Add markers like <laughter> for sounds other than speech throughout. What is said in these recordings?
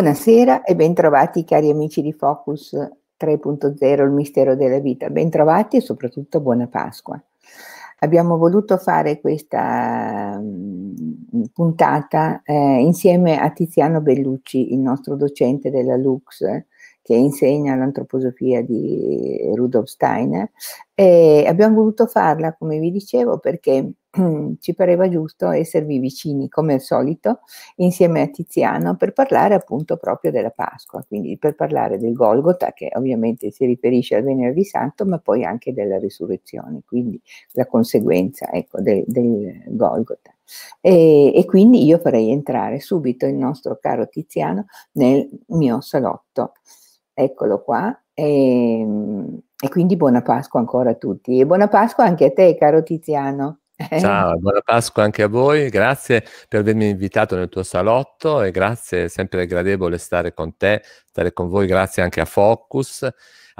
Buonasera e bentrovati cari amici di Focus 3.0, il mistero della vita. Bentrovati e soprattutto buona Pasqua. Abbiamo voluto fare questa mm, puntata eh, insieme a Tiziano Bellucci, il nostro docente della Lux, che insegna l'antroposofia di Rudolf Steiner. E abbiamo voluto farla, come vi dicevo, perché <clears throat> ci pareva giusto esservi vicini come al solito insieme a Tiziano per parlare appunto proprio della Pasqua, quindi per parlare del Golgota che ovviamente si riferisce al venerdì santo ma poi anche della risurrezione, quindi la conseguenza ecco, del, del Golgota. E, e, quindi io farei entrare subito il nostro caro Tiziano nel mio salotto. Eccolo qua. E, ehm, e quindi buona Pasqua ancora a tutti e buona Pasqua anche a te, caro Tiziano. Eh. Ciao, buona Pasqua anche a voi, grazie per avermi invitato nel tuo salotto e grazie, è sempre gradevole stare con te, stare con voi, grazie anche a Focus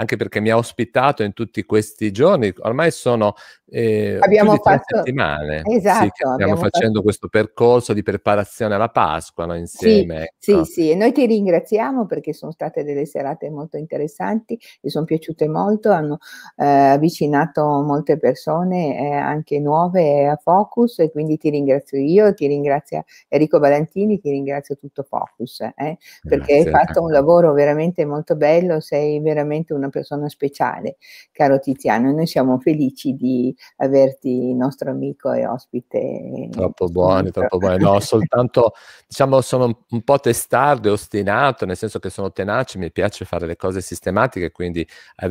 anche perché mi ha ospitato in tutti questi giorni. Ormai sono eh, esatto, abbiamo fatto... settimane esatto, sì, stiamo facendo fatto... questo percorso di preparazione alla Pasqua no, insieme. Sì, ecco. sì, sì, e noi ti ringraziamo perché sono state delle serate molto interessanti, mi sono piaciute molto, hanno eh, avvicinato molte persone eh, anche nuove a Focus e quindi ti ringrazio io, ti ringrazio Enrico Valentini, ti ringrazio tutto Focus eh, perché Grazie. hai fatto un lavoro veramente molto bello, sei veramente una persona speciale, caro Tiziano, e noi siamo felici di averti nostro amico e ospite. Troppo buoni, troppo buoni. No, soltanto, diciamo, sono un po' testardo e ostinato, nel senso che sono tenace, mi piace fare le cose sistematiche, quindi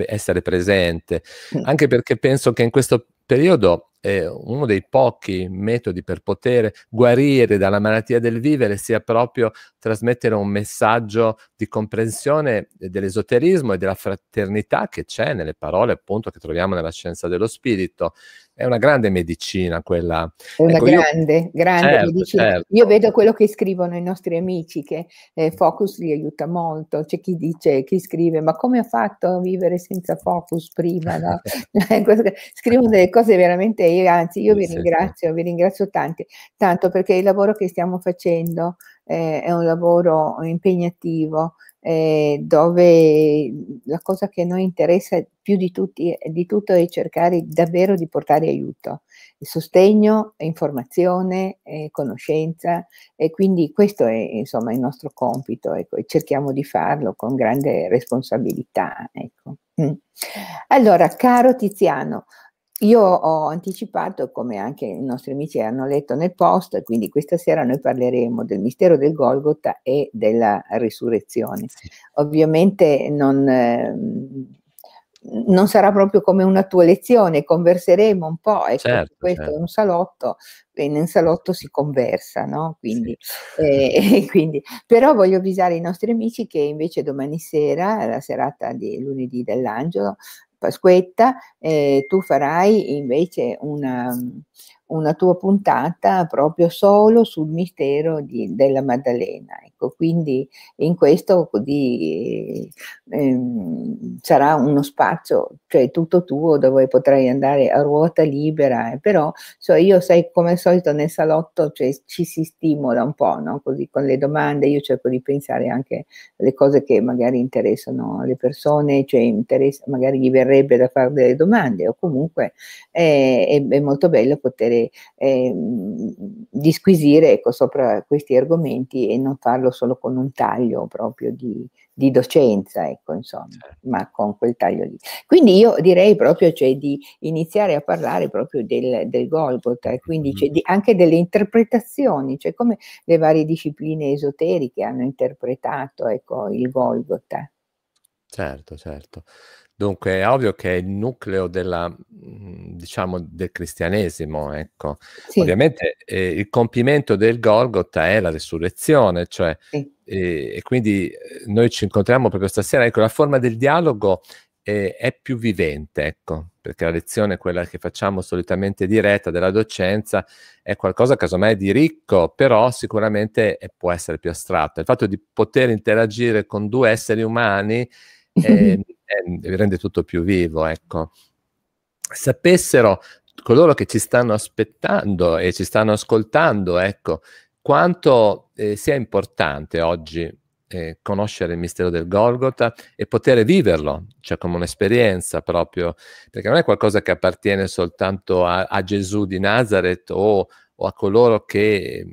essere presente, mm. anche perché penso che in questo periodo è uno dei pochi metodi per poter guarire dalla malattia del vivere sia proprio trasmettere un messaggio di comprensione dell'esoterismo e della fraternità che c'è nelle parole appunto che troviamo nella scienza dello spirito è una grande medicina quella. È una ecco, grande, io... grande certo, medicina. Certo. Io vedo quello che scrivono i nostri amici, che eh, Focus li aiuta molto. C'è chi dice, chi scrive, ma come ha fatto a vivere senza Focus prima? No? <laughs> <laughs> Scrivono delle cose veramente, io, anzi io vi ringrazio, vi ringrazio tanti, tanto perché il lavoro che stiamo facendo eh, è un lavoro impegnativo. Eh, dove la cosa che noi interessa più di, tutti, di tutto è cercare davvero di portare aiuto, sostegno, informazione, eh, conoscenza e quindi questo è insomma il nostro compito ecco, e cerchiamo di farlo con grande responsabilità. Ecco. Mm. Allora, caro Tiziano, io ho anticipato, come anche i nostri amici hanno letto nel post, quindi questa sera noi parleremo del mistero del Golgotha e della risurrezione. Ovviamente non, eh, non sarà proprio come una tua lezione, converseremo un po', ecco, certo, questo certo. è un salotto, e nel salotto si conversa, no? Quindi, sì. <laughs> eh, quindi, però voglio avvisare i nostri amici che invece domani sera, la serata di lunedì dell'angelo, Pasquetta, eh, tu farai invece una, una, tua puntata proprio solo sul mistero di, della Maddalena. Ecco, quindi in questo di, eh, sarà uno spazio, cioè tutto tuo, dove potrai andare a ruota libera, eh, però so, io sai come al solito nel salotto cioè, ci si stimola un po', no? così con le domande io cerco di pensare anche alle cose che magari interessano le persone, cioè magari gli verrebbe da fare delle domande o comunque eh, è, è, molto bello poter eh, disquisire ecco, sopra questi argomenti e non farlo solo con un taglio proprio di di docenza, ecco, insomma, certo. ma con quel taglio lì. Quindi io direi proprio cioè, di iniziare a parlare proprio del, del Golgotha e quindi mm-hmm. cioè, di, anche delle interpretazioni, cioè come le varie discipline esoteriche hanno interpretato ecco, il Golgotha. Certo, certo. Dunque è ovvio che è il nucleo della, mhmm, diciamo, del cristianesimo, ecco. Sì. Ovviamente eh, il compimento del Golgotha è la resurrezione, cioè, sì. eh, e quindi eh, noi ci incontriamo proprio stasera, ecco, la forma del dialogo eh, è più vivente, ecco, perché la lezione, quella che facciamo solitamente diretta della docenza, è qualcosa casomai di ricco, però sicuramente eh, può essere più astratto. Il fatto di poter interagire con due esseri umani eh, eh, rende tutto più vivo, ecco. Sapessero coloro che ci stanno aspettando e ci stanno ascoltando, ecco, quanto eh, sia importante oggi eh, conoscere il mistero del Golgotha e poter viverlo, cioè come un'esperienza proprio, perché non è qualcosa che appartiene soltanto a, a Gesù di Nazareth o, o, a coloro che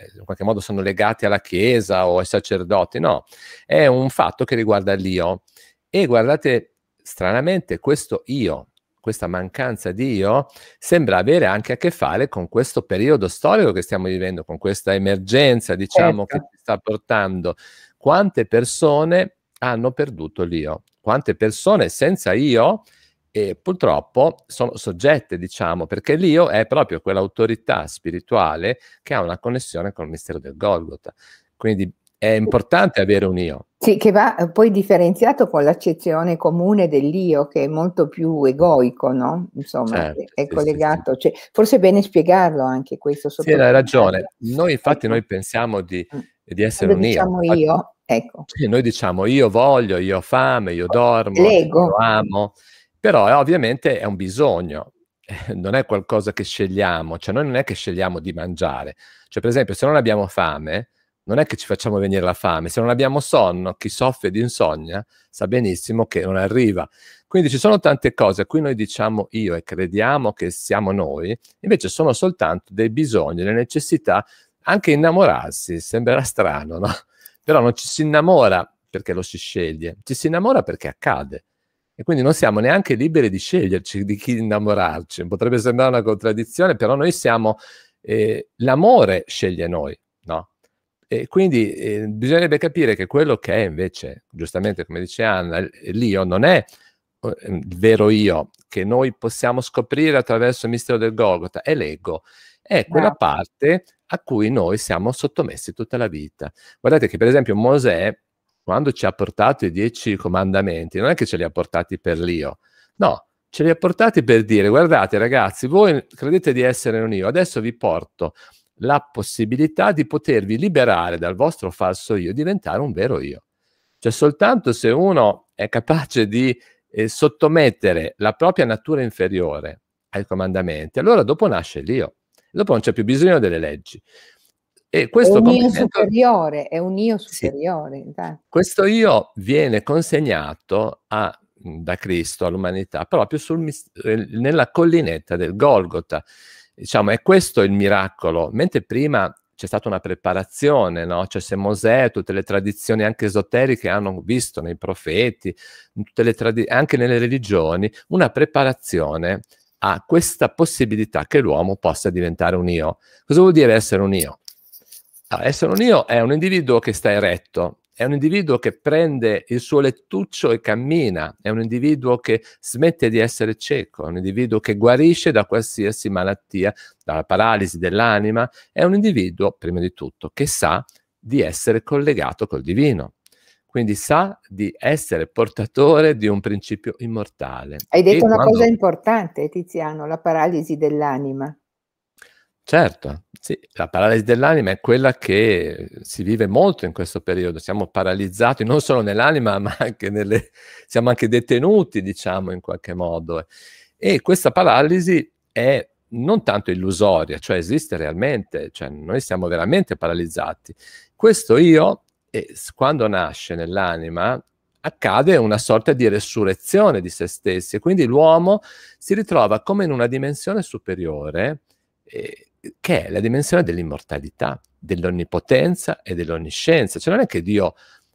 eh, in qualche modo sono legati alla Chiesa o ai sacerdoti, no, è un fatto che riguarda l'io. E guardate, stranamente, questo io, questa mancanza di io, sembra avere anche a che fare con questo periodo storico che stiamo vivendo, con questa emergenza, diciamo, certo. che ci sta portando. Quante persone hanno perduto l'io? Quante persone senza io e purtroppo sono soggette, diciamo, perché l'io è proprio quell'autorità spirituale che ha una connessione con il mistero del Golgotha. Quindi è importante avere un io. Sì, che va eh, poi differenziato con l'accezione comune dell'io, che è molto più egoico, no? Insomma, certo, è sì, collegato. Sì, sì. Cioè, forse è bene spiegarlo anche questo. Sì, hai ragione. Noi infatti ecco. noi pensiamo di, mm. di essere Quando un diciamo io. io. Ecco. noi diciamo io voglio, io ho fame, io ecco, dormo, L'ego. io amo. Però eh, ovviamente è un bisogno, eh, non è qualcosa che scegliamo, cioè noi non è che scegliamo di mangiare. Cioè, per esempio, se non abbiamo fame, non è che ci facciamo venire la fame, se non abbiamo sonno, chi soffre di insonnia sa benissimo che non arriva. Quindi ci sono tante cose a cui noi diciamo io e crediamo che siamo noi, invece sono soltanto dei bisogni, le necessità, anche innamorarsi, sembra strano, no? Però non ci si innamora perché lo si sceglie, ci si innamora perché accade. E quindi non siamo neanche liberi di sceglierci di chi innamorarci. Potrebbe sembrare una contraddizione, però noi siamo, eh, l'amore sceglie noi, no? E quindi eh, bisognerebbe capire che quello che è invece, giustamente come dice Anna, l'io non è ehm, il vero io che noi possiamo scoprire attraverso il mistero del Golgotha, è l'ego, è quella parte a cui noi siamo sottomessi tutta la vita. Guardate che per esempio Mosè quando ci ha portato i dieci comandamenti, non è che ce li ha portati per l'io, no, ce li ha portati per dire, guardate ragazzi, voi credete di essere un io, adesso vi porto la possibilità di potervi liberare dal vostro falso io, diventare un vero io. Cioè soltanto se uno è capace di eh, sottomettere la propria natura inferiore ai comandamenti, allora dopo nasce l'io, dopo non c'è più bisogno delle leggi. E questo è un io superiore, è un io superiore. Sì. Questo io viene consegnato a, mhmm, da Cristo all'umanità proprio sul, eh, nella collinetta del Golgota. Diciamo, è questo il miracolo. Mentre prima c'è stata una preparazione, no? Cioè se Mosè, tutte le tradizioni anche esoteriche hanno visto nei profeti, tradi- anche nelle religioni, una preparazione a questa possibilità che l'uomo possa diventare un io. Cosa vuol dire essere un io? Allora, essere un io è un individuo che sta eretto, è un individuo che prende il suo lettuccio e cammina, è un individuo che smette di essere cieco, è un individuo che guarisce da qualsiasi malattia, dalla paralisi dell'anima, è un individuo, prima di tutto, che sa di essere collegato col divino. Quindi sa di essere portatore di un principio immortale. Hai detto e una quando... cosa importante, Tiziano, la paralisi dell'anima. Certo, sì, la paralisi dell'anima è quella che si vive molto in questo periodo, siamo paralizzati non solo nell'anima, <laughs> ma anche nelle, siamo anche detenuti, diciamo, in qualche modo. E questa paralisi è non tanto illusoria, cioè esiste realmente, cioè noi siamo veramente paralizzati. Questo io, eh, quando nasce nell'anima, accade una sorta di resurrezione di se stessi e quindi l'uomo si ritrova come in una dimensione superiore che è la dimensione dell'immortalità, dell'onnipotenza e dell'onniscienza. Cioè non è che Dio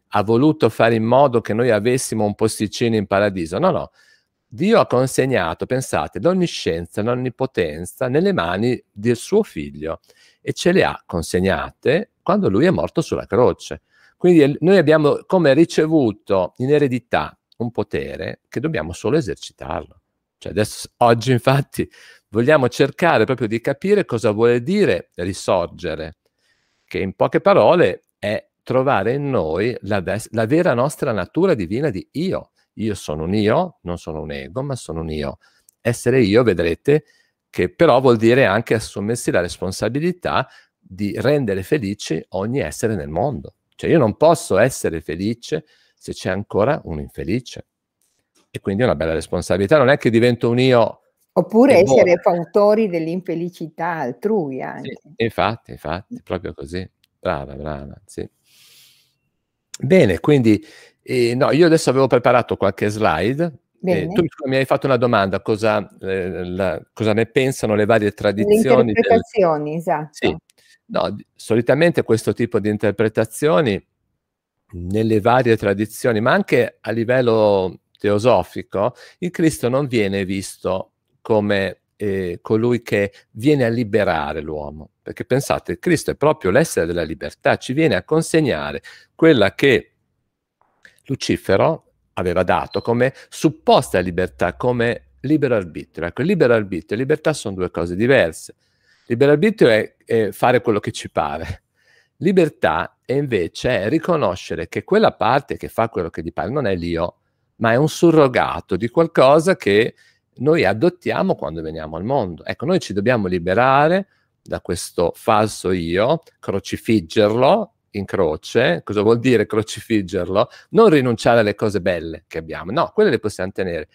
ha voluto fare in modo che noi avessimo un posticino in paradiso, no, no. Dio ha consegnato, pensate, l'onniscienza, l'onnipotenza nelle mani del suo figlio e ce le ha consegnate quando lui è morto sulla croce. Quindi noi abbiamo come ricevuto in eredità un potere che dobbiamo solo esercitarlo. Cioè adesso, oggi infatti vogliamo cercare proprio di capire cosa vuole dire risorgere, che in poche parole è trovare in noi la, la vera nostra natura divina di io. Io sono un io, non sono un ego, ma sono un io. Essere io, vedrete, che però vuol dire anche assumersi la responsabilità di rendere felice ogni essere nel mondo. Cioè io non posso essere felice se c'è ancora un infelice. E quindi è una bella responsabilità. Non è che divento un io Oppure essere fautori dell'infelicità altrui anche. Sì, infatti, infatti, proprio così. Brava, brava, sì. Bene, quindi eh, no, io adesso avevo preparato qualche slide. Eh, tu mi hai fatto una domanda, cosa, eh, la, cosa ne pensano le varie tradizioni? Le interpretazioni, del... esatto. Sì. No, solitamente questo tipo di interpretazioni nelle varie tradizioni, ma anche a livello teosofico, il Cristo non viene visto come eh, colui che viene a liberare l'uomo. Perché pensate, Cristo è proprio l'essere della libertà, ci viene a consegnare quella che Lucifero aveva dato come supposta libertà, come libero arbitrio. Ecco, libero arbitrio e libertà sono due cose diverse. Libero arbitrio è, è fare quello che ci pare. Libertà è invece riconoscere che quella parte che fa quello che gli pare non è l'io, ma è un surrogato di qualcosa che noi adottiamo quando veniamo al mondo. Ecco, noi ci dobbiamo liberare da questo falso io, crocifiggerlo in croce. Cosa vuol dire crocifiggerlo? Non rinunciare alle cose belle che abbiamo, no, quelle le possiamo tenere.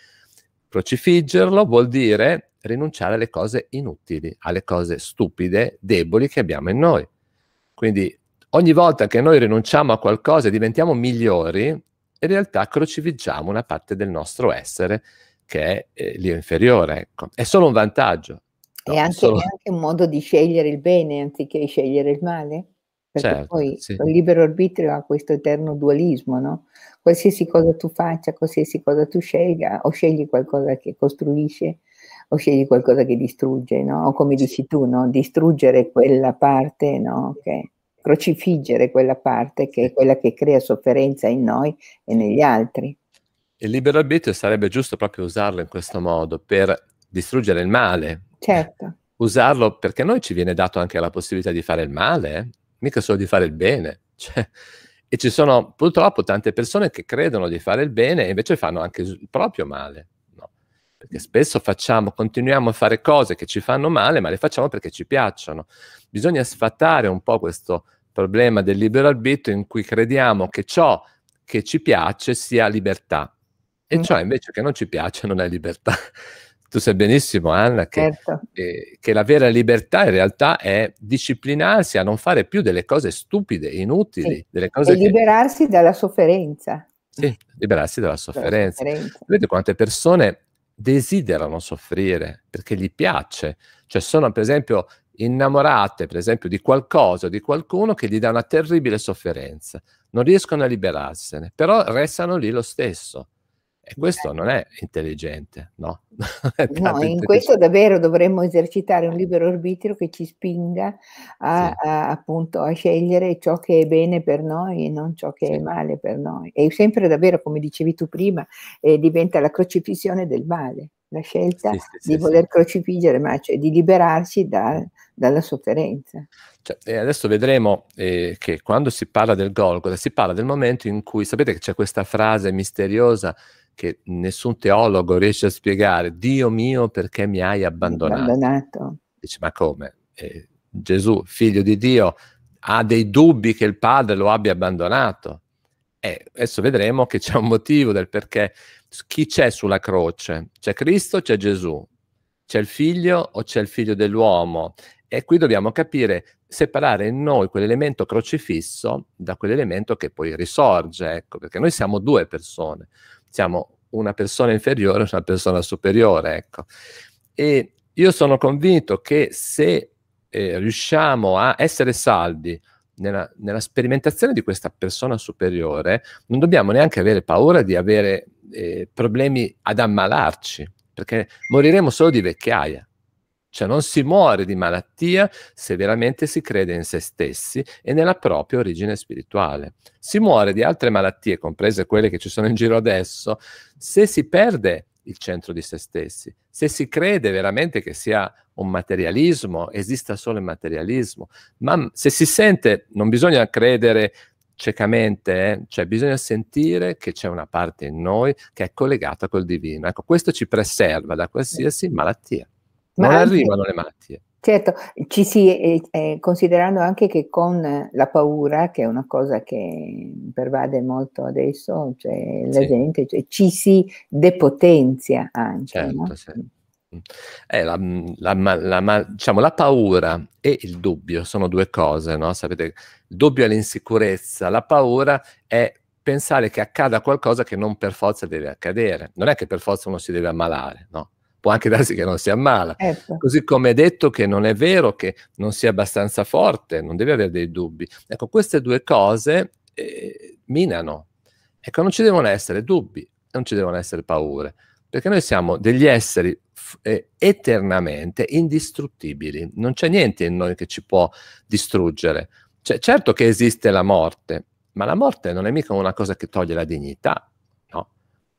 Crocifiggerlo vuol dire rinunciare alle cose inutili, alle cose stupide, deboli che abbiamo in noi. Quindi ogni volta che noi rinunciamo a qualcosa e diventiamo migliori, in realtà crocifiggiamo una parte del nostro essere che è eh, l'io inferiore. Ecco. È solo un vantaggio. No, è, anche, solo... è, anche, un modo di scegliere il bene anziché scegliere il male. Perché certo, poi sì. il libero arbitrio ha questo eterno dualismo, no? Qualsiasi cosa tu faccia, qualsiasi cosa tu scelga, o scegli qualcosa che costruisce, o scegli qualcosa che distrugge, no? O come dici tu, no? Distruggere quella parte, no? Che crocifiggere quella parte che è quella che crea sofferenza in noi e negli altri il libero arbitrio sarebbe giusto proprio usarlo in questo modo per distruggere il male. Certo. Usarlo perché a noi ci viene dato anche la possibilità di fare il male, mica solo di fare il bene. <laughs> Cioè, e ci sono purtroppo tante persone che credono di fare il bene e invece fanno anche il proprio male. No? Perché spesso facciamo, continuiamo a fare cose che ci fanno male, ma le facciamo perché ci piacciono. Bisogna sfatare un po' questo problema del libero arbitrio in cui crediamo che ciò che ci piace sia libertà e mm. ciò cioè, invece che non ci piacciono è libertà. <laughs> Tu sai benissimo, Anna, che, certo. eh, che, la vera libertà in realtà è disciplinarsi a non fare più delle cose stupide, inutili, sì. delle cose e che... liberarsi dalla sofferenza. Sì, liberarsi dalla sofferenza. sofferenza. Vedete quante persone desiderano soffrire perché gli piace, cioè sono per esempio innamorate per esempio di qualcosa di qualcuno che gli dà una terribile sofferenza, non riescono a liberarsene, però restano lì lo stesso. E questo non è intelligente, no? <laughs> è no, in questo davvero dovremmo esercitare un libero arbitrio che ci spinga a, sì. a, appunto a scegliere ciò che è bene per noi e non ciò che sì. è male per noi. E sempre davvero, come dicevi tu prima, eh, diventa la crocifissione del male, la scelta sì, di voler crocifiggere, ma cioè di liberarci da, dalla sofferenza. Cioè, eh, adesso vedremo eh, che quando si parla del Golgotha si parla del momento in cui, sapete che c'è questa frase misteriosa che nessun teologo riesce a spiegare, Dio mio perché mi hai abbandonato? abbandonato. Dice, ma come? Eh, Gesù, figlio di Dio, ha dei dubbi che il padre lo abbia abbandonato. E eh, adesso vedremo che c'è un motivo del perché chi c'è sulla croce? C'è Cristo, o c'è Gesù, c'è il figlio o c'è il figlio dell'uomo? E qui dobbiamo capire, separare in noi quell'elemento crocifisso da quell'elemento che poi risorge, ecco, perché noi siamo due persone siamo una persona inferiore a una persona superiore. Ecco. E io sono convinto che se eh, riusciamo a essere saldi nella, nella, sperimentazione di questa persona superiore, non dobbiamo neanche avere paura di avere eh, problemi ad ammalarci, perché moriremo solo di vecchiaia. Cioè non si muore di malattia se veramente si crede in se stessi e nella propria origine spirituale. Si muore di altre malattie, comprese quelle che ci sono in giro adesso, se si perde il centro di se stessi, se si crede veramente che sia un materialismo, esista solo il materialismo, ma se si sente, non bisogna credere ciecamente, eh? cioè bisogna sentire che c'è una parte in noi che è collegata col divino. Ecco, questo ci preserva da qualsiasi malattia. Ma non anche, arrivano le malattie. Certo, ci si, eh, eh, considerando anche che con la paura, che è una cosa che pervade molto adesso, cioè la sì. gente, cioè, ci si depotenzia anche. Certo, no? sì. Mm. Eh, la, mm, la, la, diciamo, la, paura e il dubbio sono due cose, no? Sapete, il dubbio è l'insicurezza, la paura è pensare che accada qualcosa che non per forza deve accadere. Non è che per forza uno si deve ammalare, no? può anche darsi che non si ammala. Ecco. Così come è detto che non è vero che non sia abbastanza forte, non deve avere dei dubbi. Ecco, queste due cose eh, minano. Ecco, non ci devono essere dubbi, non ci devono essere paure, perché noi siamo degli esseri eh, eternamente indistruttibili, non c'è niente in noi che ci può distruggere. Cioè, certo che esiste la morte, ma la morte non è mica una cosa che toglie la dignità,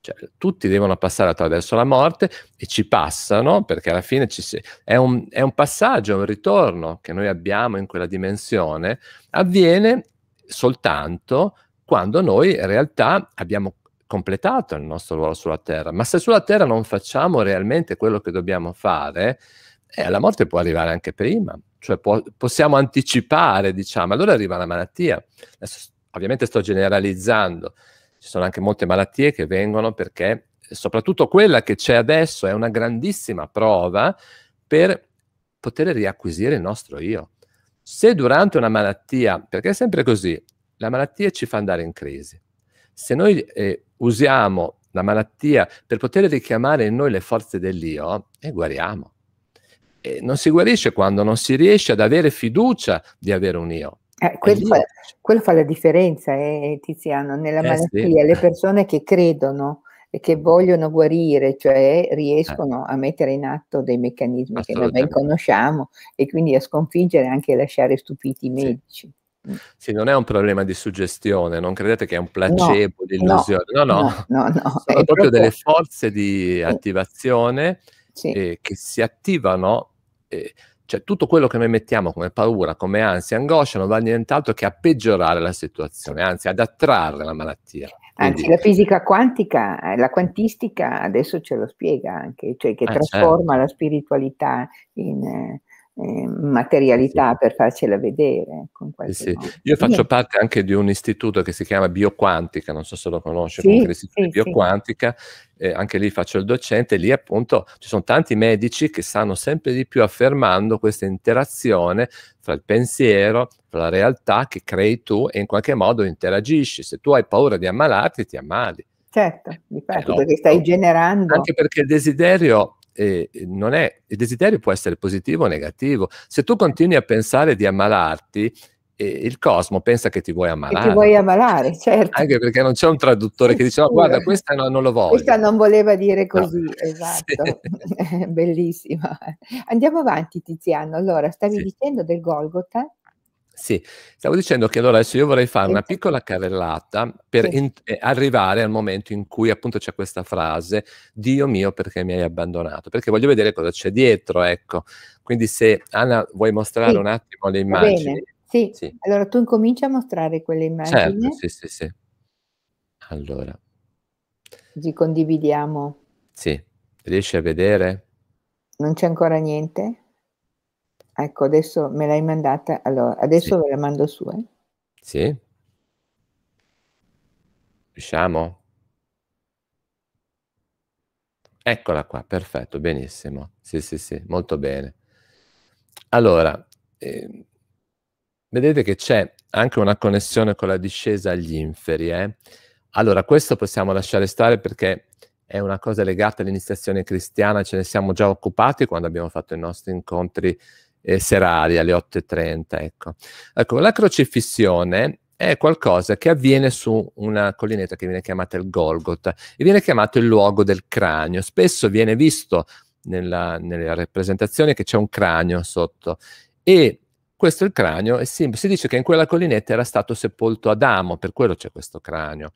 cioè, tutti devono passare attraverso la morte e ci passano perché alla fine si... è, un, è, un, passaggio, un ritorno che noi abbiamo in quella dimensione, avviene soltanto quando noi in realtà abbiamo completato il nostro ruolo sulla Terra. Ma se sulla Terra non facciamo realmente quello che dobbiamo fare, eh, la morte può arrivare anche prima, cioè può, possiamo anticipare, diciamo, allora arriva la malattia. Adesso, ovviamente sto generalizzando, ci sono anche molte malattie che vengono perché eh, soprattutto quella che c'è adesso è una grandissima prova per poter riacquisire il nostro io. Se durante una malattia, perché è sempre così, la malattia ci fa andare in crisi, se noi eh, usiamo la malattia per poter richiamare in noi le forze dell'io e guariamo. E non si guarisce quando non si riesce ad avere fiducia di avere un io. Eh, quello, fa, quello, fa, la differenza, eh, Tiziano, nella eh, malattia. Sì. Le persone che credono e che vogliono guarire, cioè riescono eh. a mettere in atto dei meccanismi che noi ben conosciamo e quindi a sconfiggere anche e lasciare stupiti i medici. Sì. Mm. sì. non è un problema di suggestione, non credete che è un placebo no, no, no, no, no, no <laughs> sono proprio, proprio, delle forze di attivazione sì. Eh, che si attivano eh, cioè tutto quello che noi mettiamo come paura, come ansia, angoscia non va nient'altro che a peggiorare la situazione, anzi ad attrarre la malattia. Anzi, la fisica quantica, eh, la quantistica adesso ce lo spiega anche, cioè che ah, trasforma certo. la spiritualità in, eh, Ehm, materialità sì. per farcela vedere. Con ecco, Sì, Io faccio parte anche di un istituto che si chiama Bioquantica, non so se lo conosce, sì, l'istituto di Bioquantica, eh, anche lì faccio il docente, lì appunto ci sono tanti medici che stanno sempre di più affermando questa interazione fra il pensiero, fra la realtà che crei tu e in qualche modo interagisci. Se tu hai paura di ammalarti, ti ammali. Certo, di eh, fatto, eh, perché stai generando. Anche perché il desiderio eh, è, il desiderio può essere positivo o negativo. Se tu continui a pensare di ammalarti, il cosmo pensa che ti vuoi ammalare. E ti vuoi ammalare, certo. Anche perché non c'è un traduttore che dice, oh, guarda, questa no, non lo voglio. Questa non voleva dire così, no. <laughs> esatto. Sì. <laughs> Bellissima. Andiamo avanti, Tiziano. Allora, stavi sì. dicendo del Golgotha? Sì, stavo dicendo che allora adesso io vorrei fare una piccola carrellata per in- eh, arrivare al momento in cui appunto c'è questa frase, Dio mio perché mi hai abbandonato, perché voglio vedere cosa c'è dietro, ecco. Quindi se Anna vuoi mostrare sì. un attimo le immagini. Sì. sì. allora tu incominci a mostrare quelle certo, immagini. Certo, sì, sì, sì. Allora. Ci condividiamo. Sì, riesci a vedere? Non c'è ancora niente? Ecco, adesso me l'hai mandata, allora adesso sì. ve la mando su. Eh? Sì. Riusciamo? Eccola qua, perfetto, benissimo. Sì, sì, sì, molto bene. Allora, eh, vedete che c'è anche una connessione con la discesa agli inferi. Eh? Allora, questo possiamo lasciare stare perché è una cosa legata all'iniziazione cristiana, ce ne siamo già occupati quando abbiamo fatto i nostri incontri eh, serali alle 8.30. Ecco. ecco, la crocifissione è qualcosa che avviene su una collinetta che viene chiamata il Golgotha e viene chiamato il luogo del cranio. Spesso viene visto nella, nella rappresentazione che c'è un cranio sotto e questo è il cranio e si, si dice che in quella collinetta era stato sepolto Adamo, per quello c'è questo cranio.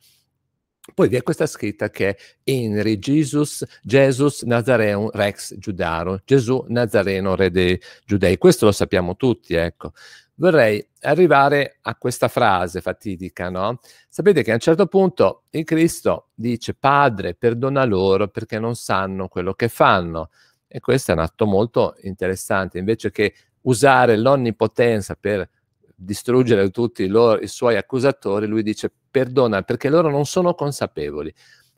Poi vi è questa scritta che è Enri Jesus, Jesus Nazareum Rex Giudaro, Gesù Nazareno, re dei giudei. Questo lo sappiamo tutti, ecco. Vorrei arrivare a questa frase fatidica, no? Sapete che a un certo punto il Cristo dice, Padre, perdona loro perché non sanno quello che fanno. E questo è un atto molto interessante, invece che usare l'onnipotenza per distruggere tutti loro, i suoi accusatori, lui dice perdona perché loro non sono consapevoli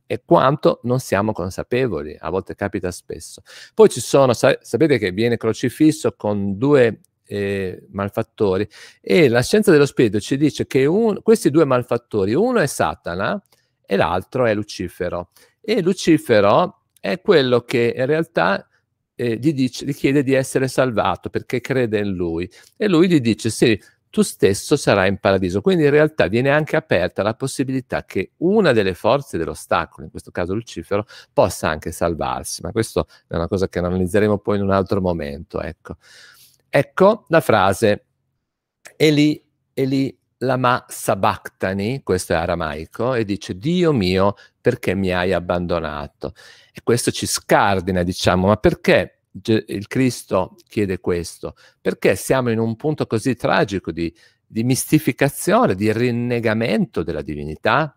e quanto non siamo consapevoli, a volte capita spesso. Poi ci sono, sapete che viene crocifisso con due eh, malfattori e la scienza dello spirito ci dice che un, questi due malfattori, uno è Satana e l'altro è Lucifero. E Lucifero è quello che in realtà eh, gli, dice, gli chiede di essere salvato perché crede in lui. E lui gli dice sì, tu stesso sarai in paradiso. Quindi in realtà viene anche aperta la possibilità che una delle forze dell'ostacolo, in questo caso Lucifero, possa anche salvarsi, ma questo è una cosa che analizzeremo poi in un altro momento. Ecco, ecco la frase, Eli, Eli Lama Sabachthani, questo è aramaico, e dice Dio mio perché mi hai abbandonato? E questo ci scardina, diciamo, ma perché il Cristo chiede questo, perché siamo in un punto così tragico di, di mistificazione, di rinnegamento della divinità.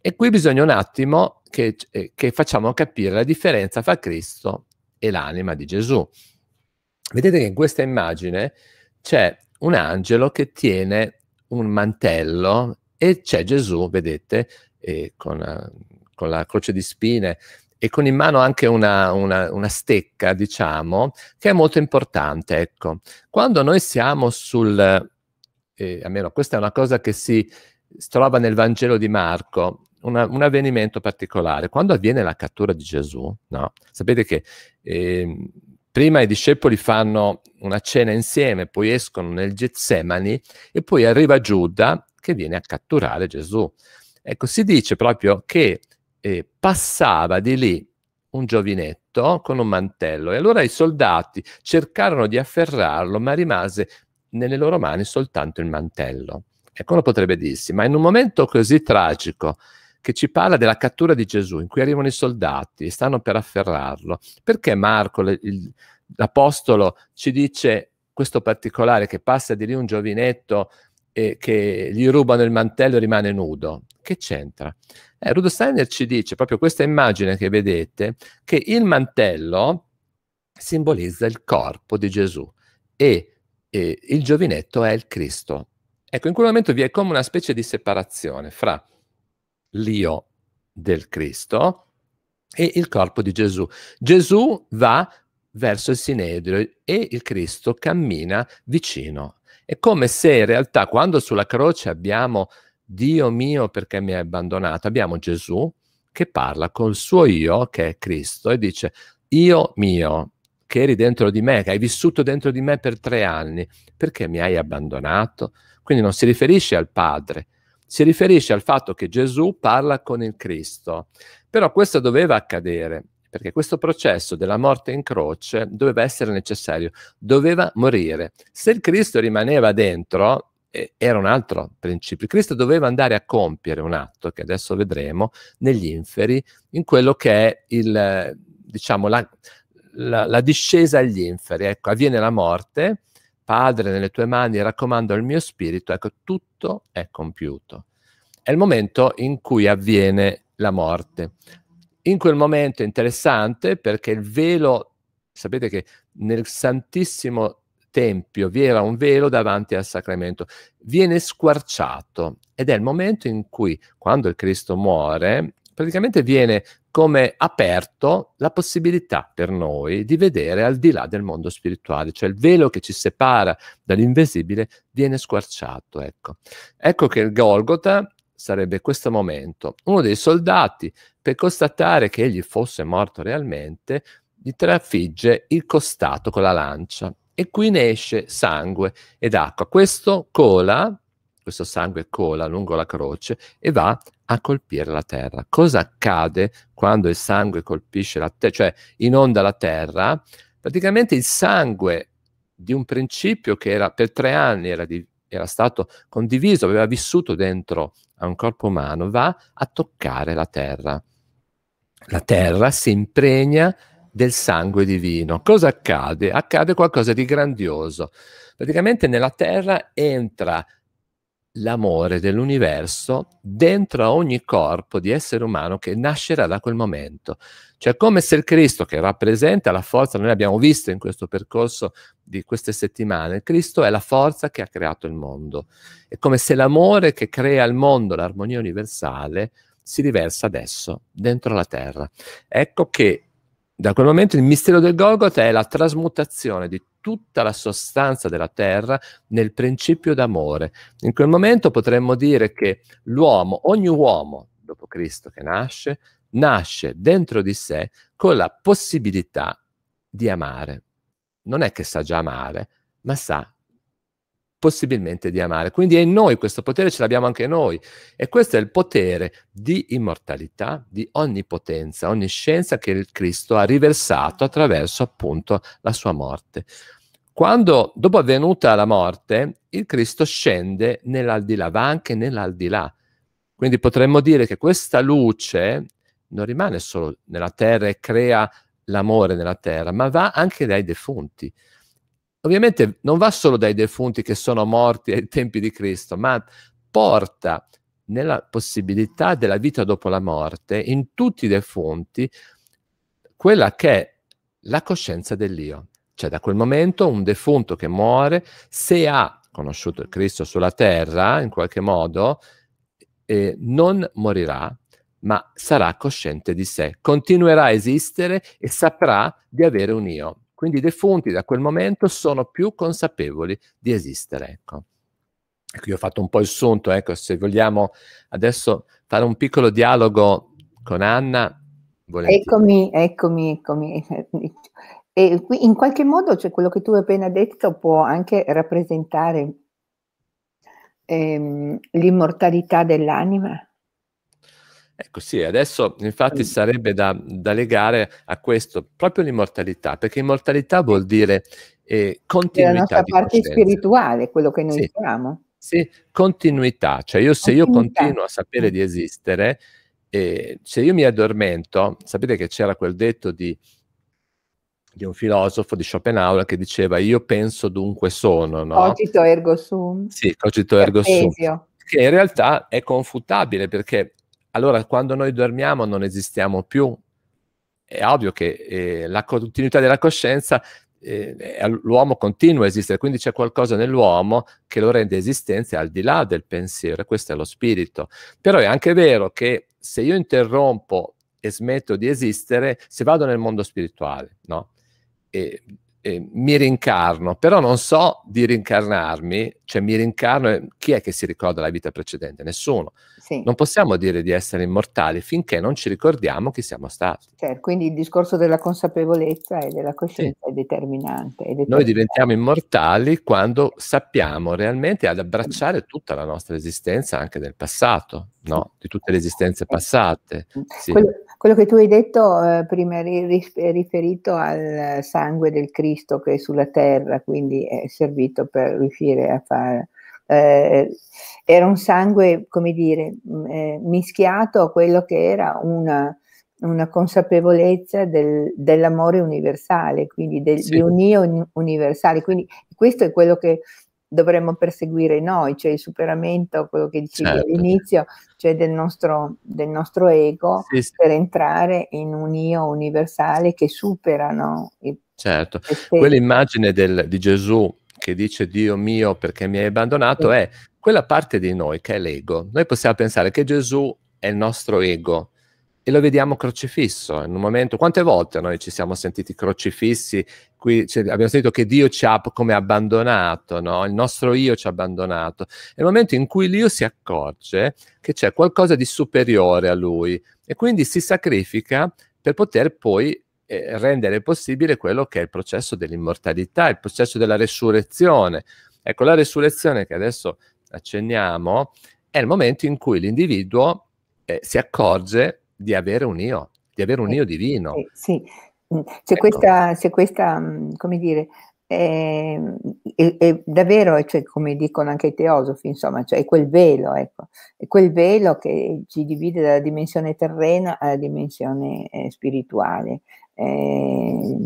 E qui bisogna un attimo che, eh, che facciamo capire la differenza fra Cristo e l'anima di Gesù. Vedete che in questa immagine c'è un angelo che tiene un mantello e c'è Gesù, vedete, eh, con, eh, con la croce di spine e con in mano anche una, una, una stecca, diciamo, che è molto importante. Ecco. Quando noi siamo sul, eh, almeno questa è una cosa che si trova nel Vangelo di Marco, una, un avvenimento particolare. Quando avviene la cattura di Gesù, no? sapete che eh, prima i discepoli fanno una cena insieme, poi escono nel Getsemani e poi arriva Giuda che viene a catturare Gesù. Ecco, si dice proprio che eh, passava di lì un giovinetto con un mantello e allora i soldati cercarono di afferrarlo, ma rimase nelle loro mani soltanto il mantello. Ecco, uno potrebbe dirsi, ma in un momento così tragico che ci parla della cattura di Gesù, in cui arrivano i soldati e stanno per afferrarlo, perché Marco, l'apostolo, ci dice questo particolare che passa di lì un giovinetto eh, che gli rubano il mantello e rimane nudo. Che c'entra? Eh, Rudolf Steiner ci dice, proprio questa immagine che vedete, che il mantello simbolizza il corpo di Gesù e, e il giovinetto è il Cristo. Ecco, in quel momento vi è come una specie di separazione fra l'io del Cristo e il corpo di Gesù. Gesù va verso il Sinedrio e il Cristo cammina vicino è come se in realtà quando sulla croce abbiamo Dio mio perché mi hai abbandonato, abbiamo Gesù che parla col suo io, che è Cristo, e dice io mio, che eri dentro di me, che hai vissuto dentro di me per tre anni, perché mi hai abbandonato? Quindi non si riferisce al Padre, si riferisce al fatto che Gesù parla con il Cristo. Però questo doveva accadere perché questo processo della morte in croce doveva essere necessario, doveva morire. Se il Cristo rimaneva dentro, era un altro principio. Cristo doveva andare a compiere un atto che adesso vedremo negli inferi, in quello che è il, diciamo, la, la, la, discesa agli inferi. Ecco, avviene la morte, Padre, nelle tue mani raccomando il mio spirito, ecco, tutto è compiuto. È il momento in cui avviene la morte. In quel momento è interessante perché il velo, sapete che nel Santissimo Tempio vi era un velo davanti al sacramento, viene squarciato ed è il momento in cui, quando il Cristo muore, praticamente viene come aperto la possibilità per noi di vedere al di là del mondo spirituale, cioè il velo che ci separa dall'invisibile viene squarciato. Ecco, ecco che il Golgotha sarebbe questo momento. Uno dei soldati per constatare che egli fosse morto realmente, gli trafigge il costato con la lancia e qui ne esce sangue ed acqua. Questo cola, questo sangue cola lungo la croce e va a colpire la terra. Cosa accade quando il sangue colpisce la terra, cioè inonda la terra? Praticamente il sangue di un principio che era, per tre anni era, di, era stato condiviso, aveva vissuto dentro a un corpo umano, va a toccare la terra la terra si impregna del sangue divino. Cosa accade? Accade qualcosa di grandioso. Praticamente nella terra entra l'amore dell'universo dentro a ogni corpo di essere umano che nascerà da quel momento. Cioè come se il Cristo che rappresenta la forza, noi l'abbiamo visto in questo percorso di queste settimane, il Cristo è la forza che ha creato il mondo. È come se l'amore che crea il mondo, l'armonia universale, si riversa adesso dentro la terra. Ecco che da quel momento il mistero del Golgotha è la trasmutazione di tutta la sostanza della terra nel principio d'amore. In quel momento potremmo dire che l'uomo, ogni uomo, dopo Cristo che nasce, nasce dentro di sé con la possibilità di amare. Non è che sa già amare, ma sa possibilmente di amare. Quindi è in noi, questo potere ce l'abbiamo anche noi. E questo è il potere di immortalità, di onnipotenza, onniscienza che il Cristo ha riversato attraverso appunto la sua morte. Quando, dopo avvenuta la morte, il Cristo scende nell'aldilà, va anche nell'aldilà. Quindi potremmo dire che questa luce non rimane solo nella terra e crea l'amore nella terra, ma va anche dai defunti ovviamente non va solo dai defunti che sono morti ai tempi di Cristo, ma porta nella possibilità della vita dopo la morte in tutti i defunti quella che è la coscienza dell'io. Cioè da quel momento un defunto che muore, se ha conosciuto Cristo sulla terra in qualche modo, eh, non morirà, ma sarà cosciente di sé, continuerà a esistere e saprà di avere un io. Quindi i defunti da quel momento sono più consapevoli di esistere. Ecco. Ecco, io ho fatto un po' il sunto, ecco, se vogliamo adesso fare un piccolo dialogo con Anna. Volentieri. Eccomi, eccomi, eccomi. E qui in qualche modo cioè, quello che tu hai appena detto può anche rappresentare ehm, l'immortalità dell'anima, Ecco sì, adesso infatti sarebbe da, da, legare a questo proprio l'immortalità, perché immortalità vuol dire eh, continuità. È la nostra parte coscienza. spirituale, quello che noi sì. siamo. Sì, continuità, cioè io, se continuità. io continuo a sapere di esistere, eh, se io mi addormento, sapete che c'era quel detto di, di un filosofo di Schopenhauer che diceva io penso dunque sono, no? Cogito ergo sum. Sì, cogito ergo sum. Che in realtà è confutabile perché allora quando noi dormiamo non esistiamo più. È ovvio che eh, la continuità della coscienza, eh, l'uomo continua a esistere, quindi c'è qualcosa nell'uomo che lo rende esistente al di là del pensiero, e questo è lo spirito. Però è anche vero che se io interrompo e smetto di esistere, se vado nel mondo spirituale, no? E, e mi rincarno, però non so di rincarnarmi cioè mi rincarno, chi è che si ricorda la vita precedente? Nessuno. Sì. Non possiamo dire di essere immortali finché non ci ricordiamo chi siamo stati. Certo, quindi il discorso della consapevolezza e della coscienza sì. è, determinante, è, determinante, Noi diventiamo immortali quando sappiamo realmente ad abbracciare tutta la nostra esistenza anche del passato, no? di tutte le esistenze passate. Mm. Sì. Quello, quello, che tu hai detto eh, prima è riferito al sangue del Cristo che è sulla terra, quindi è servito per riuscire a fare eh, era un sangue, come dire, mm, eh, mischiato a quello che era una, una consapevolezza del, dell'amore universale, quindi del, sì. di un'io universale. Quindi questo è quello che dovremmo perseguire noi, cioè il superamento, quello che dicevi certo. all'inizio, cioè del nostro, del nostro ego, sì, sì. per entrare in un io universale che supera. Il, certo, quell'immagine del, di Gesù che dice Dio mio perché mi hai abbandonato è quella parte di noi che è l'ego. Noi possiamo pensare che Gesù è il nostro ego e lo vediamo crocifisso in un momento. Quante volte noi ci siamo sentiti crocifissi? Qui, cioè, abbiamo sentito che Dio ci ha come abbandonato, no? il nostro io ci ha abbandonato. È il momento in cui l'io si accorge che c'è qualcosa di superiore a lui e quindi si sacrifica per poter poi eh, rendere possibile quello che è il processo dell'immortalità, il processo della resurrezione. Ecco, la resurrezione che adesso accenniamo è il momento in cui l'individuo eh, si accorge di avere un io, di avere un eh, io divino. Eh, sì, mm, c'è ecco. questa, c'è questa, mm, come dire, è, ehm, è, è davvero, cioè, come dicono anche i teosofi, insomma, cioè, è quel velo, ecco, è quel velo che ci divide dalla dimensione terrena alla dimensione eh, spirituale eh,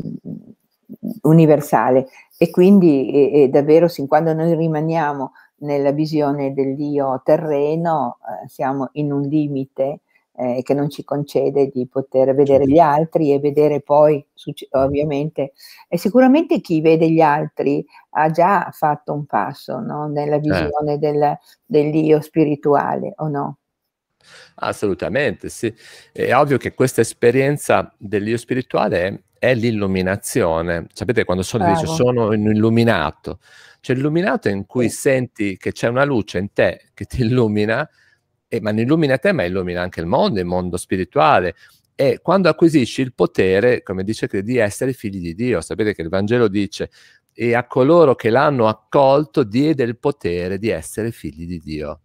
universale e quindi è, davvero sin quando noi rimaniamo nella visione dell'io terreno eh, siamo in un limite eh, che non ci concede di poter vedere gli altri e vedere poi ovviamente e sicuramente chi vede gli altri ha già fatto un passo no? nella certo. visione del, dell'io spirituale o no? Assolutamente, sì. È ovvio che questa esperienza dell'io spirituale è, è l'illuminazione. Sapete quando sono dice sono illuminato? Cioè illuminato in cui sì. senti che c'è una luce in te che ti illumina, e, ma non illumina te, ma illumina anche il mondo, il mondo spirituale. E quando acquisisci il potere, come dice che di essere figli di Dio, sapete che il Vangelo dice e a coloro che l'hanno accolto diede il potere di essere figli di Dio.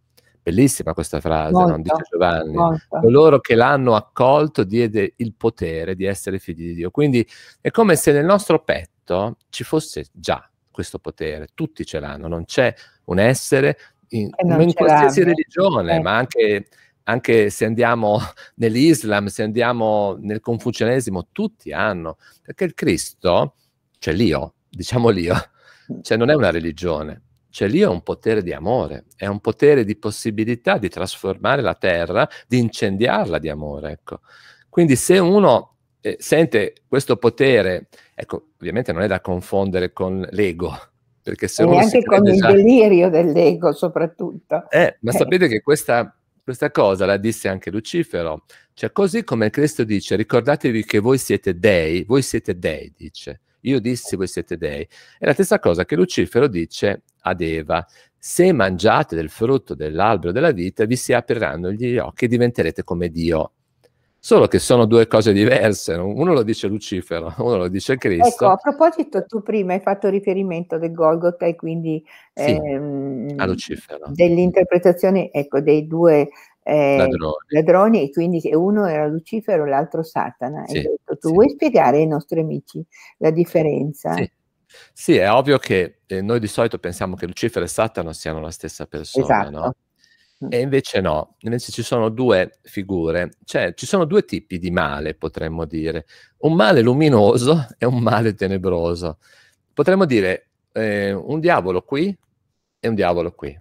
Bellissima questa frase, molto, non dice Giovanni. Molto. Coloro che l'hanno accolto diede il potere di essere figli di Dio. Quindi è come se nel nostro petto ci fosse già questo potere, tutti ce l'hanno, non c'è un essere in, in qualsiasi religione, eh. ma anche, anche se andiamo <laughs> nell'Islam, se andiamo nel confucianesimo, tutti hanno, perché il Cristo, cioè l'io, diciamo l'io, mm. cioè non è una religione, cioè lì è un potere di amore, è un potere di possibilità di trasformare la terra, di incendiarla di amore. Ecco. Quindi se uno eh, sente questo potere, ecco, ovviamente non è da confondere con l'ego, <laughs> perché se e uno anche con il già... delirio dell'ego soprattutto. Eh, ma eh. sapete che questa, questa cosa la disse anche Lucifero, cioè così come Cristo dice, ricordatevi che voi siete dei, voi siete dei, dice, io dissi voi siete dei. È la stessa cosa che Lucifero dice ad Eva, se mangiate del frutto dell'albero della vita, vi si apriranno gli occhi e diventerete come Dio. Solo che sono due cose diverse, uno lo dice Lucifero, <laughs> uno lo dice Cristo. Ecco, a proposito, tu prima hai fatto riferimento del Golgotha e quindi sì, ehm, dell'interpretazione ecco, dei due eh, ladroni. ladroni. e quindi uno era Lucifero e l'altro Satana. Sì, detto, tu sì. vuoi spiegare ai nostri amici la differenza? Sì. Sì, è ovvio che eh, noi di solito pensiamo che Lucifero e Satana siano la stessa persona, esatto. no? Mm. E invece no, invece ci sono due figure, cioè ci sono due tipi di male, potremmo dire, un male luminoso e un male tenebroso. Potremmo dire eh, un diavolo qui e un diavolo qui.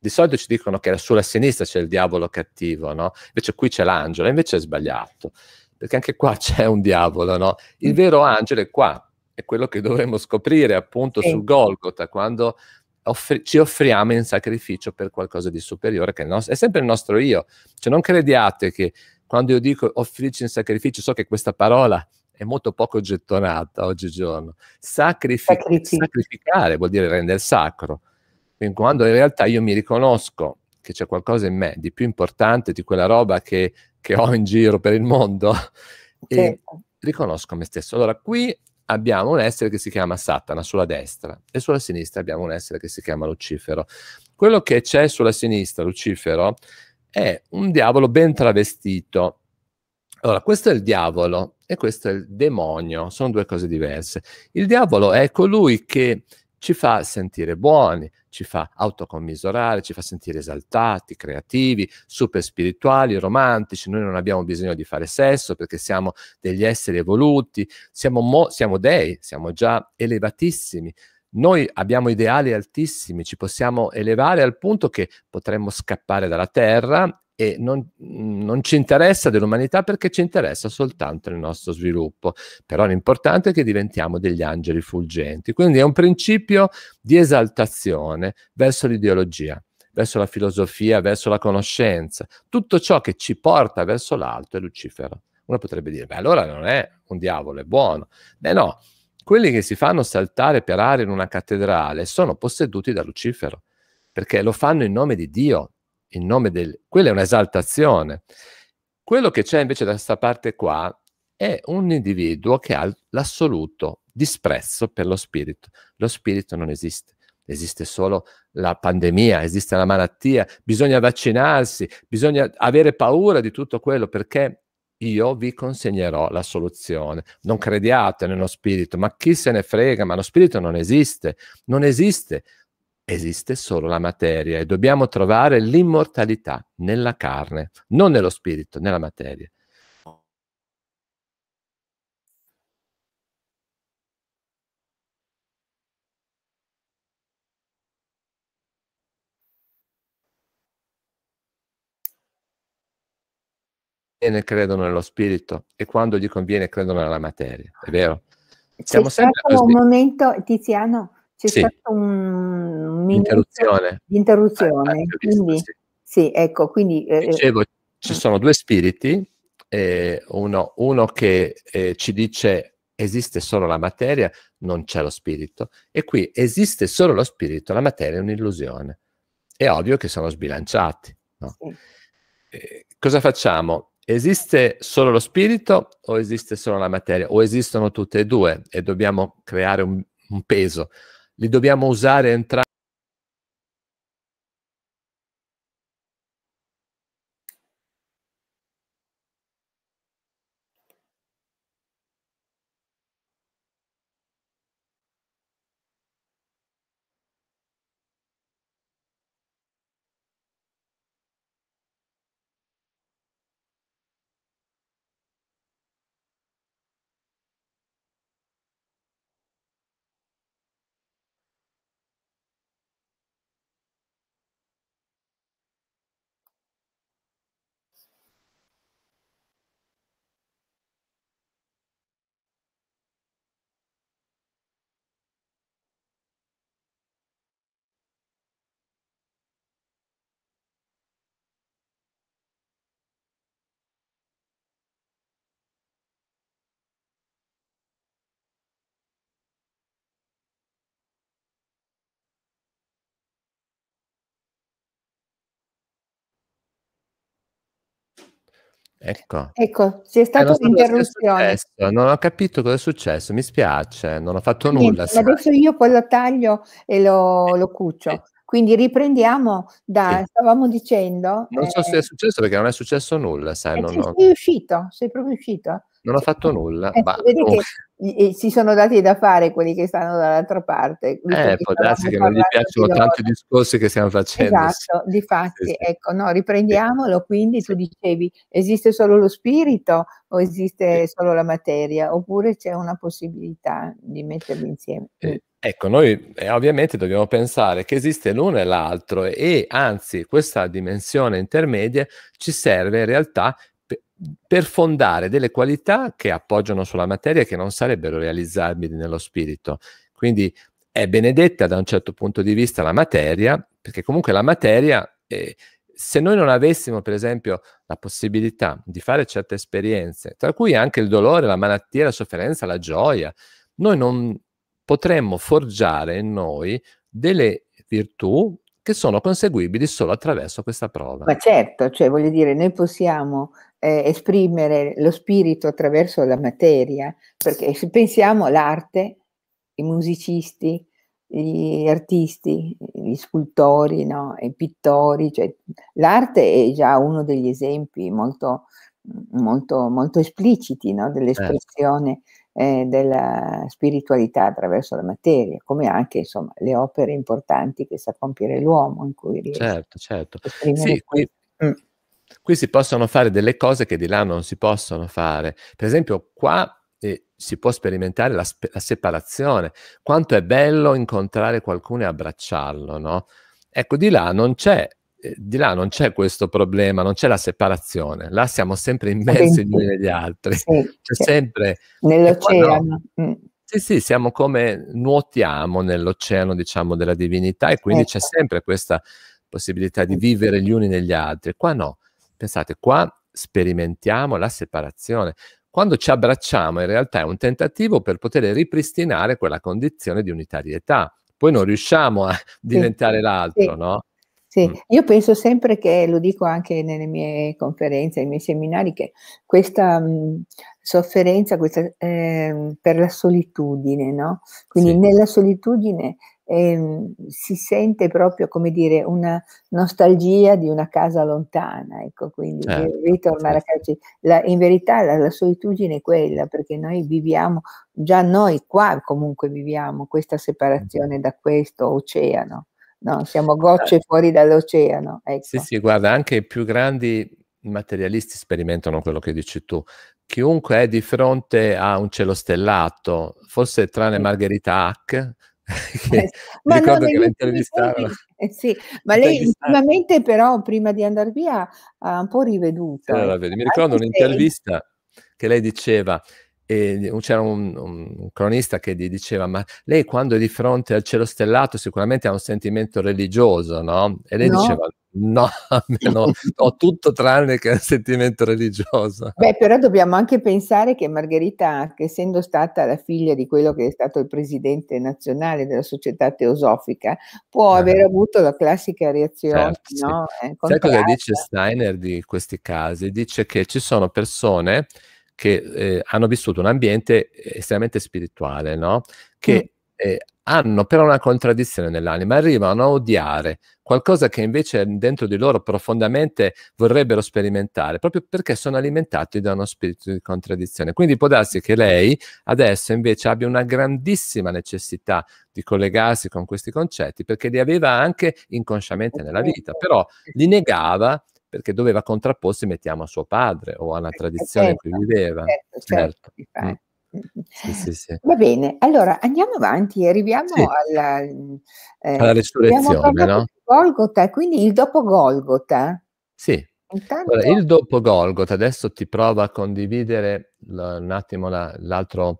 Di solito ci dicono che sulla sinistra c'è il diavolo cattivo, no? Invece qui c'è l'angelo, invece è sbagliato, perché anche qua <laughs> c'è un diavolo, no? Il mm. vero angelo è qua, è quello che dovremmo scoprire appunto sì. su Golgotha, quando offri- ci offriamo in sacrificio per qualcosa di superiore, che è, nostro, è sempre il nostro io. Cioè non crediate che quando io dico offrirci in sacrificio, so che questa parola è molto poco gettonata oggigiorno. Sacrific- sacrificare vuol dire rendere sacro. Quindi quando in realtà io mi riconosco che c'è qualcosa in me di più importante di quella roba che, che ho in giro per il mondo, sì. Certo. e riconosco me stesso. Allora qui abbiamo un essere che si chiama Satana sulla destra e sulla sinistra abbiamo un essere che si chiama Lucifero. Quello che c'è sulla sinistra, Lucifero, è un diavolo ben travestito. Allora, questo è il diavolo e questo è il demonio, sono due cose diverse. Il diavolo è colui che ci fa sentire buoni, ci fa autocommisorare, ci fa sentire esaltati, creativi, super spirituali, romantici, noi non abbiamo bisogno di fare sesso perché siamo degli esseri evoluti, siamo, mo- siamo dei, siamo già elevatissimi, noi abbiamo ideali altissimi, ci possiamo elevare al punto che potremmo scappare dalla Terra e non, non, ci interessa dell'umanità perché ci interessa soltanto il nostro sviluppo. Però l'importante è che diventiamo degli angeli fulgenti. Quindi è un principio di esaltazione verso l'ideologia, verso la filosofia, verso la conoscenza. Tutto ciò che ci porta verso l'alto è Lucifero. Uno potrebbe dire, beh allora non è un diavolo, è buono. Beh no, quelli che si fanno saltare per aria in una cattedrale sono posseduti da Lucifero perché lo fanno in nome di Dio, in nome del... quella è un'esaltazione. Quello che c'è invece da questa parte qua è un individuo che ha l'assoluto disprezzo per lo spirito. Lo spirito non esiste, esiste solo la pandemia, esiste la malattia, bisogna vaccinarsi, bisogna avere paura di tutto quello perché io vi consegnerò la soluzione. Non crediate nello spirito, ma chi se ne frega, ma lo spirito non esiste, non esiste esiste solo la materia e dobbiamo trovare l'immortalità nella carne, non nello spirito, nella materia. E ne credono nello spirito e quando gli conviene credono nella materia, è vero? Siamo C'è sempre stato così. un momento, Tiziano, c'è sì. stata un un'interruzione. Di interruzione. Ah, visto, ecco, quindi, sì. sì. ecco, quindi... Eh, eh Dicevo, ci eh. sono due spiriti, eh, uno, uno, che eh, ci dice esiste solo la materia, non c'è lo spirito, e qui esiste solo lo spirito, la materia è un'illusione. È ovvio che sono sbilanciati. No? Sì. Eh, cosa facciamo? Esiste solo lo spirito o esiste solo la materia? O esistono tutte e due e dobbiamo creare un, un peso? li dobbiamo usare entrambi Ecco. ecco, si è eh, stato un'interruzione. So non ho capito cosa è successo, mi spiace, non ho fatto Niente, nulla. Adesso io poi lo taglio e lo, eh, lo cuccio. Quindi riprendiamo da, sì. stavamo dicendo... Non eh, so se è successo perché non è successo nulla, sai. Eh, non sei, ho... sei uscito, sei proprio uscito. Non ho fatto nulla. Eh, ma, vedete, e si sono dati da fare quelli che stanno dall'altra parte. Eh, può darsi che non gli piacciono tanto i discorsi che stiamo facendo. Esatto, sì. di fatti, sì, ecco, no, riprendiamolo, quindi tu dicevi esiste solo lo spirito o esiste solo la materia, oppure c'è una possibilità di metterli insieme. Eh, ecco, noi eh, ovviamente dobbiamo pensare che esiste l'uno e l'altro e anzi questa dimensione intermedia ci serve in realtà per fondare delle qualità che appoggiano sulla materia e che non sarebbero realizzabili nello spirito. Quindi è benedetta da un certo punto di vista la materia, perché comunque la materia, eh, se noi non avessimo per esempio la possibilità di fare certe esperienze, tra cui anche il dolore, la malattia, la sofferenza, la gioia, noi non potremmo forgiare in noi delle virtù, che sono conseguibili solo attraverso questa prova. Ma certo, cioè voglio dire, noi possiamo eh, esprimere lo spirito attraverso la materia, perché se pensiamo all'arte, i musicisti, gli artisti, gli scultori, no? i pittori, cioè, l'arte è già uno degli esempi molto, molto, molto espliciti no? dell'espressione. Eh eh, della spiritualità attraverso la materia, come anche insomma, le opere importanti che sa compiere l'uomo in cui riesce certo, certo. Sì, qui, mm. qui, si possono fare delle cose che di là non si possono fare. Per esempio, qua eh, si può sperimentare la, spe- la, separazione. Quanto è bello incontrare qualcuno e abbracciarlo, no? Ecco, di là non c'è eh, di là non c'è questo problema, non c'è la separazione, là siamo sempre immersi gli uni negli altri, sì, c'è sempre... Nell'oceano. Mm. Sì, sì, siamo come nuotiamo nell'oceano, diciamo, della divinità e quindi ecco. c'è certo. sempre questa possibilità di mm. vivere gli uni negli altri. Qua no, pensate, qua sperimentiamo la separazione. Quando ci abbracciamo in realtà è un tentativo per poter ripristinare quella condizione di unitarietà. Poi non riusciamo a diventare sì, l'altro, sì. no? Sì, mm. io penso sempre che, lo dico anche nelle mie conferenze, nei miei seminari, che questa mh, mm, sofferenza questa, eh, per la solitudine, no? Quindi sì. nella solitudine eh, si sente proprio, come dire, una nostalgia di una casa lontana, ecco, quindi eh, ritornare sì. a certo. casa. La, in verità la, la solitudine è quella, perché noi viviamo, già noi qua comunque viviamo questa mm. separazione da questo oceano No, siamo gocce certo. fuori dall'oceano. Ecco. Sì, sì, guarda, anche i più grandi materialisti sperimentano quello che dici tu. Chiunque è di fronte a un cielo stellato, forse tranne Margherita Hack, <laughs> che ma ricordo che l'intervistavano. Eh sì, ma lei ultimamente però prima di andare via ha un po' riveduto. Allora, ecco. Mi ricordo un'intervista che lei diceva e c'era un, un, cronista che gli diceva ma lei quando è di fronte al cielo stellato sicuramente ha un sentimento religioso no? e lei no. diceva no, <laughs> no ho tutto tranne che un sentimento religioso beh però dobbiamo anche pensare che Margherita che essendo stata la figlia di quello che è stato il presidente nazionale della società teosofica può eh. aver avuto la classica reazione certo, no? Sì. Eh, sai cosa dice Steiner di questi casi? dice che ci sono persone che eh, hanno vissuto un ambiente eh, estremamente spirituale, no? che mm. eh, hanno però una contraddizione nell'anima, arrivano a odiare qualcosa che invece dentro di loro profondamente vorrebbero sperimentare, proprio perché sono alimentati da uno spirito di contraddizione. Quindi può darsi che lei adesso invece abbia una grandissima necessità di collegarsi con questi concetti, perché li aveva anche inconsciamente nella vita, però li negava perché doveva contrapporsi, mettiamo, a suo padre o alla tradizione certo, in cui certo, viveva. Certo, certo. certo. Mm. Mm, mm. Sì, sì, sì. Va bene, allora andiamo avanti, arriviamo alla, eh, alla resurrezione. No? Golgotha, quindi il dopo Golgotha. Sì. Intanto... Allora, il dopo Golgotha, adesso ti provo a condividere l- un attimo la, l'altro,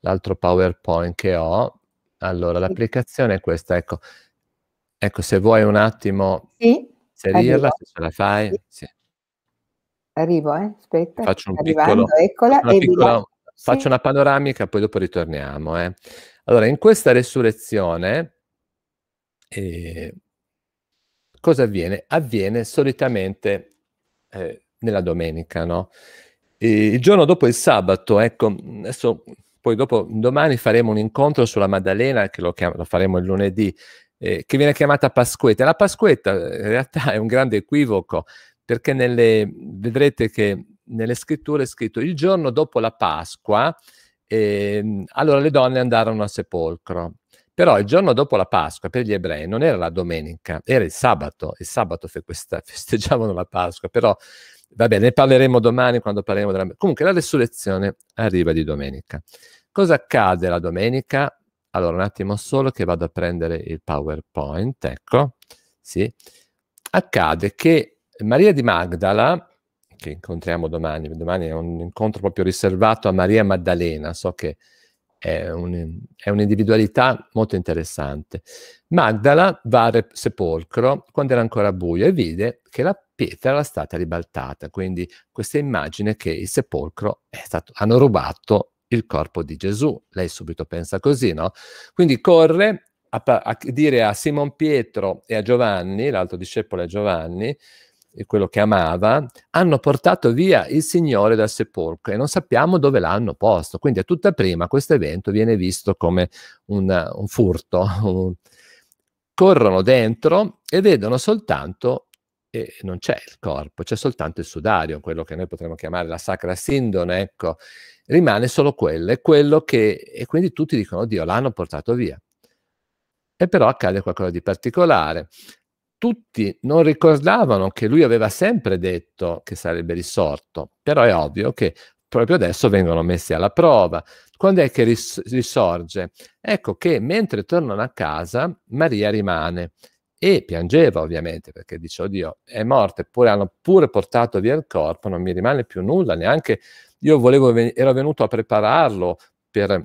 l'altro PowerPoint che ho. Allora, l'applicazione è questa, ecco. Ecco, se vuoi un attimo... Sì se arriva, se ce la fai. Sì. Arrivo, eh? aspetta. Faccio un Arrivando, piccolo, eccola, faccio, piccola, faccio sì. una panoramica, poi dopo ritorniamo. Eh. Allora, in questa resurrezione, eh, cosa avviene? Avviene solitamente eh, nella domenica, no? E il giorno dopo il sabato, ecco, adesso poi dopo domani faremo un incontro sulla Maddalena, che lo, chiam- lo faremo il lunedì, eh, che viene chiamata Pasquetta. La Pasquetta eh, in realtà è un grande equivoco perché nelle, vedrete che nelle scritture è scritto il giorno dopo la Pasqua, eh, allora le donne andarono al sepolcro. Però il giorno dopo la Pasqua per gli ebrei non era la domenica, era il sabato, il sabato <laughs> festeggiavano la Pasqua, però va bene, ne parleremo domani quando parleremo della... Comunque la resurrezione arriva di domenica. Cosa accade la domenica? Allora, un attimo solo che vado a prendere il PowerPoint, ecco, sì. Accade che Maria di Magdala, che incontriamo domani, domani è un incontro proprio riservato a Maria Maddalena, so che è, un, è un'individualità molto interessante. Magdala va al sepolcro quando era ancora buio e vide che la pietra era stata ribaltata, quindi questa immagine che il sepolcro è stato, hanno rubato il corpo di Gesù. Lei subito pensa così, no? Quindi corre a, a dire a Simon Pietro e a Giovanni, l'altro discepolo è Giovanni, e quello che amava, hanno portato via il Signore dal sepolcro e non sappiamo dove l'hanno posto. Quindi a tutta prima questo evento viene visto come un, un furto. <laughs> Corrono dentro e vedono soltanto e non c'è il corpo, c'è soltanto il sudario, quello che noi potremmo chiamare la sacra sindone, ecco, rimane solo quello, è quello che, e quindi tutti dicono, Dio l'hanno portato via. E però accade qualcosa di particolare. Tutti non ricordavano che lui aveva sempre detto che sarebbe risorto, però è ovvio che proprio adesso vengono messi alla prova. Quando è che ris- risorge? Ecco che mentre tornano a casa, Maria rimane e piangeva ovviamente perché dice oddio è morta eppure hanno pure portato via il corpo non mi rimane più nulla neanche io volevo ero venuto a prepararlo per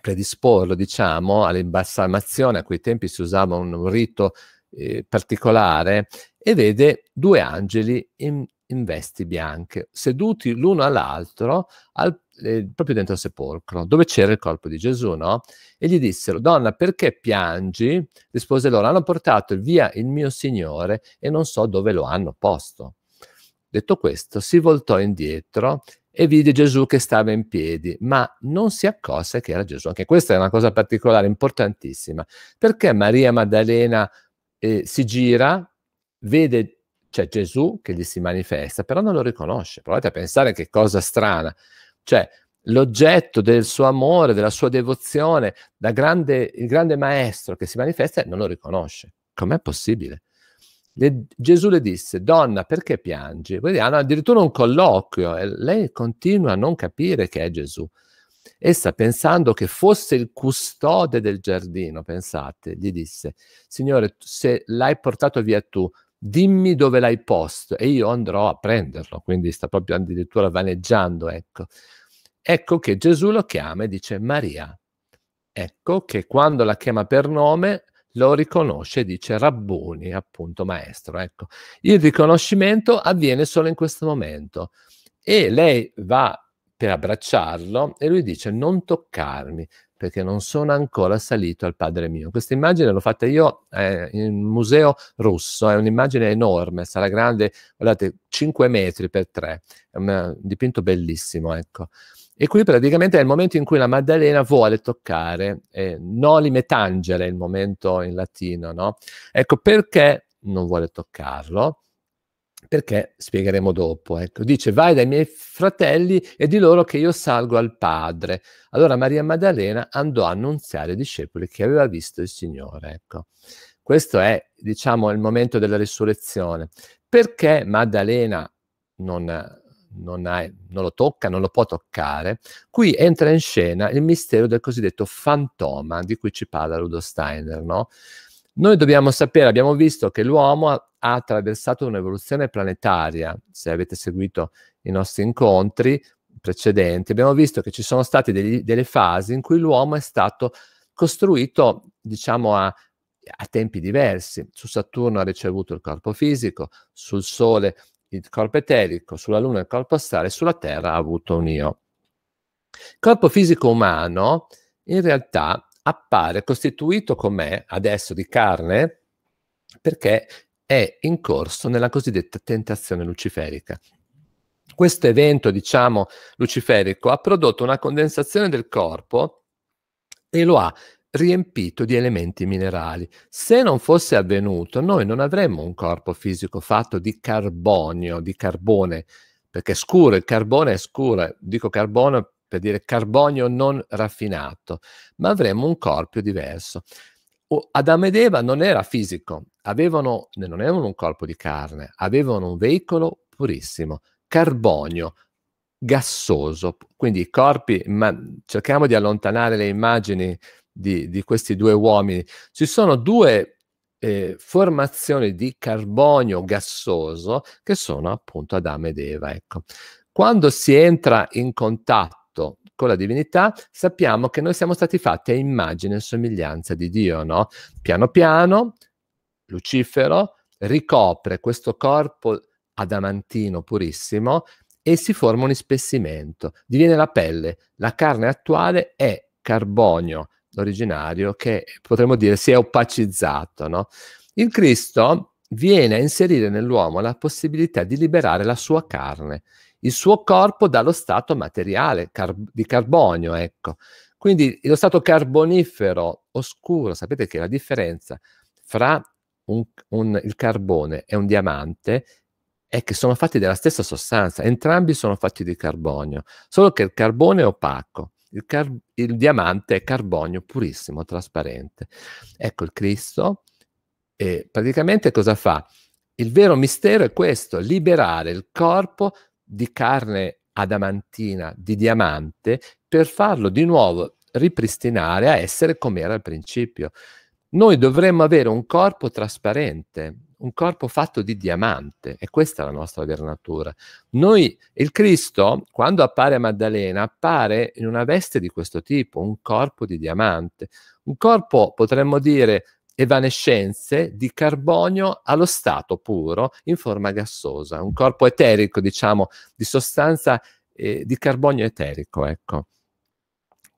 predisporlo diciamo all'imbalsamazione a quei tempi si usava un, un rito eh, particolare e vede due angeli in, in vesti bianche seduti l'uno all'altro al eh, proprio dentro il sepolcro, dove c'era il corpo di Gesù, no? E gli dissero, donna, perché piangi? Rispose loro, hanno portato via il mio Signore e non so dove lo hanno posto. Detto questo, si voltò indietro e vide Gesù che stava in piedi, ma non si accorse che era Gesù. Anche questa è una cosa particolare, importantissima, perché Maria Maddalena eh, si gira, vede c'è cioè, Gesù che gli si manifesta, però non lo riconosce. Provate a pensare che cosa strana. Cioè, l'oggetto del suo amore, della sua devozione, da grande, il grande maestro che si manifesta non lo riconosce. Com'è possibile? Le, Gesù le disse, donna, perché piangi? Quindi hanno addirittura un colloquio e lei continua a non capire che è Gesù. Essa, pensando che fosse il custode del giardino, pensate, gli disse, Signore, se l'hai portato via tu, dimmi dove l'hai posto e io andrò a prenderlo, quindi sta proprio addirittura vaneggiando, ecco. Ecco che Gesù lo chiama e dice Maria. Ecco che quando la chiama per nome lo riconosce e dice Rabboni, appunto maestro. Ecco. Il riconoscimento avviene solo in questo momento e lei va per abbracciarlo e lui dice non toccarmi, perché non sono ancora salito al Padre mio. Questa immagine l'ho fatta io eh, in un museo russo, è un'immagine enorme, sarà grande, guardate, 5 metri per 3, è un eh, dipinto bellissimo, ecco. E qui praticamente è il momento in cui la Maddalena vuole toccare, eh, noli metangere, il momento in latino, no? Ecco perché non vuole toccarlo, perché spiegheremo dopo. Ecco. Dice, vai dai miei fratelli e di loro che io salgo al Padre. Allora Maria Maddalena andò a annunziare ai discepoli che aveva visto il Signore. Ecco. Questo è, diciamo, il momento della risurrezione. Perché Maddalena non, non, ha, non lo tocca, non lo può toccare? Qui entra in scena il mistero del cosiddetto fantoma di cui ci parla Rudolf Steiner, no? Noi dobbiamo sapere, abbiamo visto che l'uomo ha, attraversato un'evoluzione planetaria, se avete seguito i nostri incontri precedenti, abbiamo visto che ci sono state degli, delle fasi in cui l'uomo è stato costruito, diciamo, a, a tempi diversi. Su Saturno ha ricevuto il corpo fisico, sul Sole il corpo eterico, sulla Luna il corpo astrale, sulla Terra ha avuto un io. Il corpo fisico umano in realtà appare costituito com'è adesso di carne perché è in corso nella cosiddetta tentazione luciferica. Questo evento, diciamo, luciferico ha prodotto una condensazione del corpo e lo ha riempito di elementi minerali. Se non fosse avvenuto, noi non avremmo un corpo fisico fatto di carbonio, di carbone, perché scuro, il carbone è scuro, dico carbone per dire carbonio non raffinato, ma avremmo un corpo diverso. Adamo ed Eva non era fisico, avevano, non avevano un corpo di carne, avevano un veicolo purissimo, carbonio, gassoso. Quindi i corpi, ma cerchiamo di allontanare le immagini di, di questi due uomini. Ci sono due eh, formazioni di carbonio gassoso che sono appunto Adamo ed Eva. Ecco. Quando si entra in contatto con la divinità, sappiamo che noi siamo stati fatti a immagine e somiglianza di Dio, no? Piano piano, Lucifero ricopre questo corpo adamantino purissimo e si forma un ispessimento, diviene la pelle, la carne attuale è carbonio originario che potremmo dire si è opacizzato, no? Il Cristo viene a inserire nell'uomo la possibilità di liberare la sua carne il suo corpo dallo stato materiale car- di carbonio, ecco. Quindi lo stato carbonifero oscuro, sapete che la differenza fra un, un, il carbone e un diamante è che sono fatti della stessa sostanza, entrambi sono fatti di carbonio, solo che il carbone è opaco, il, car- il diamante è carbonio purissimo, trasparente. Ecco il Cristo, e eh, praticamente cosa fa? Il vero mistero è questo, liberare il corpo di carne adamantina, di diamante, per farlo di nuovo ripristinare a essere come era al principio. Noi dovremmo avere un corpo trasparente, un corpo fatto di diamante e questa è la nostra vera natura. Noi, il Cristo, quando appare a Maddalena, appare in una veste di questo tipo, un corpo di diamante, un corpo, potremmo dire, evanescenze di carbonio allo stato puro in forma gassosa, un corpo eterico, diciamo, di sostanza eh, di carbonio eterico, ecco.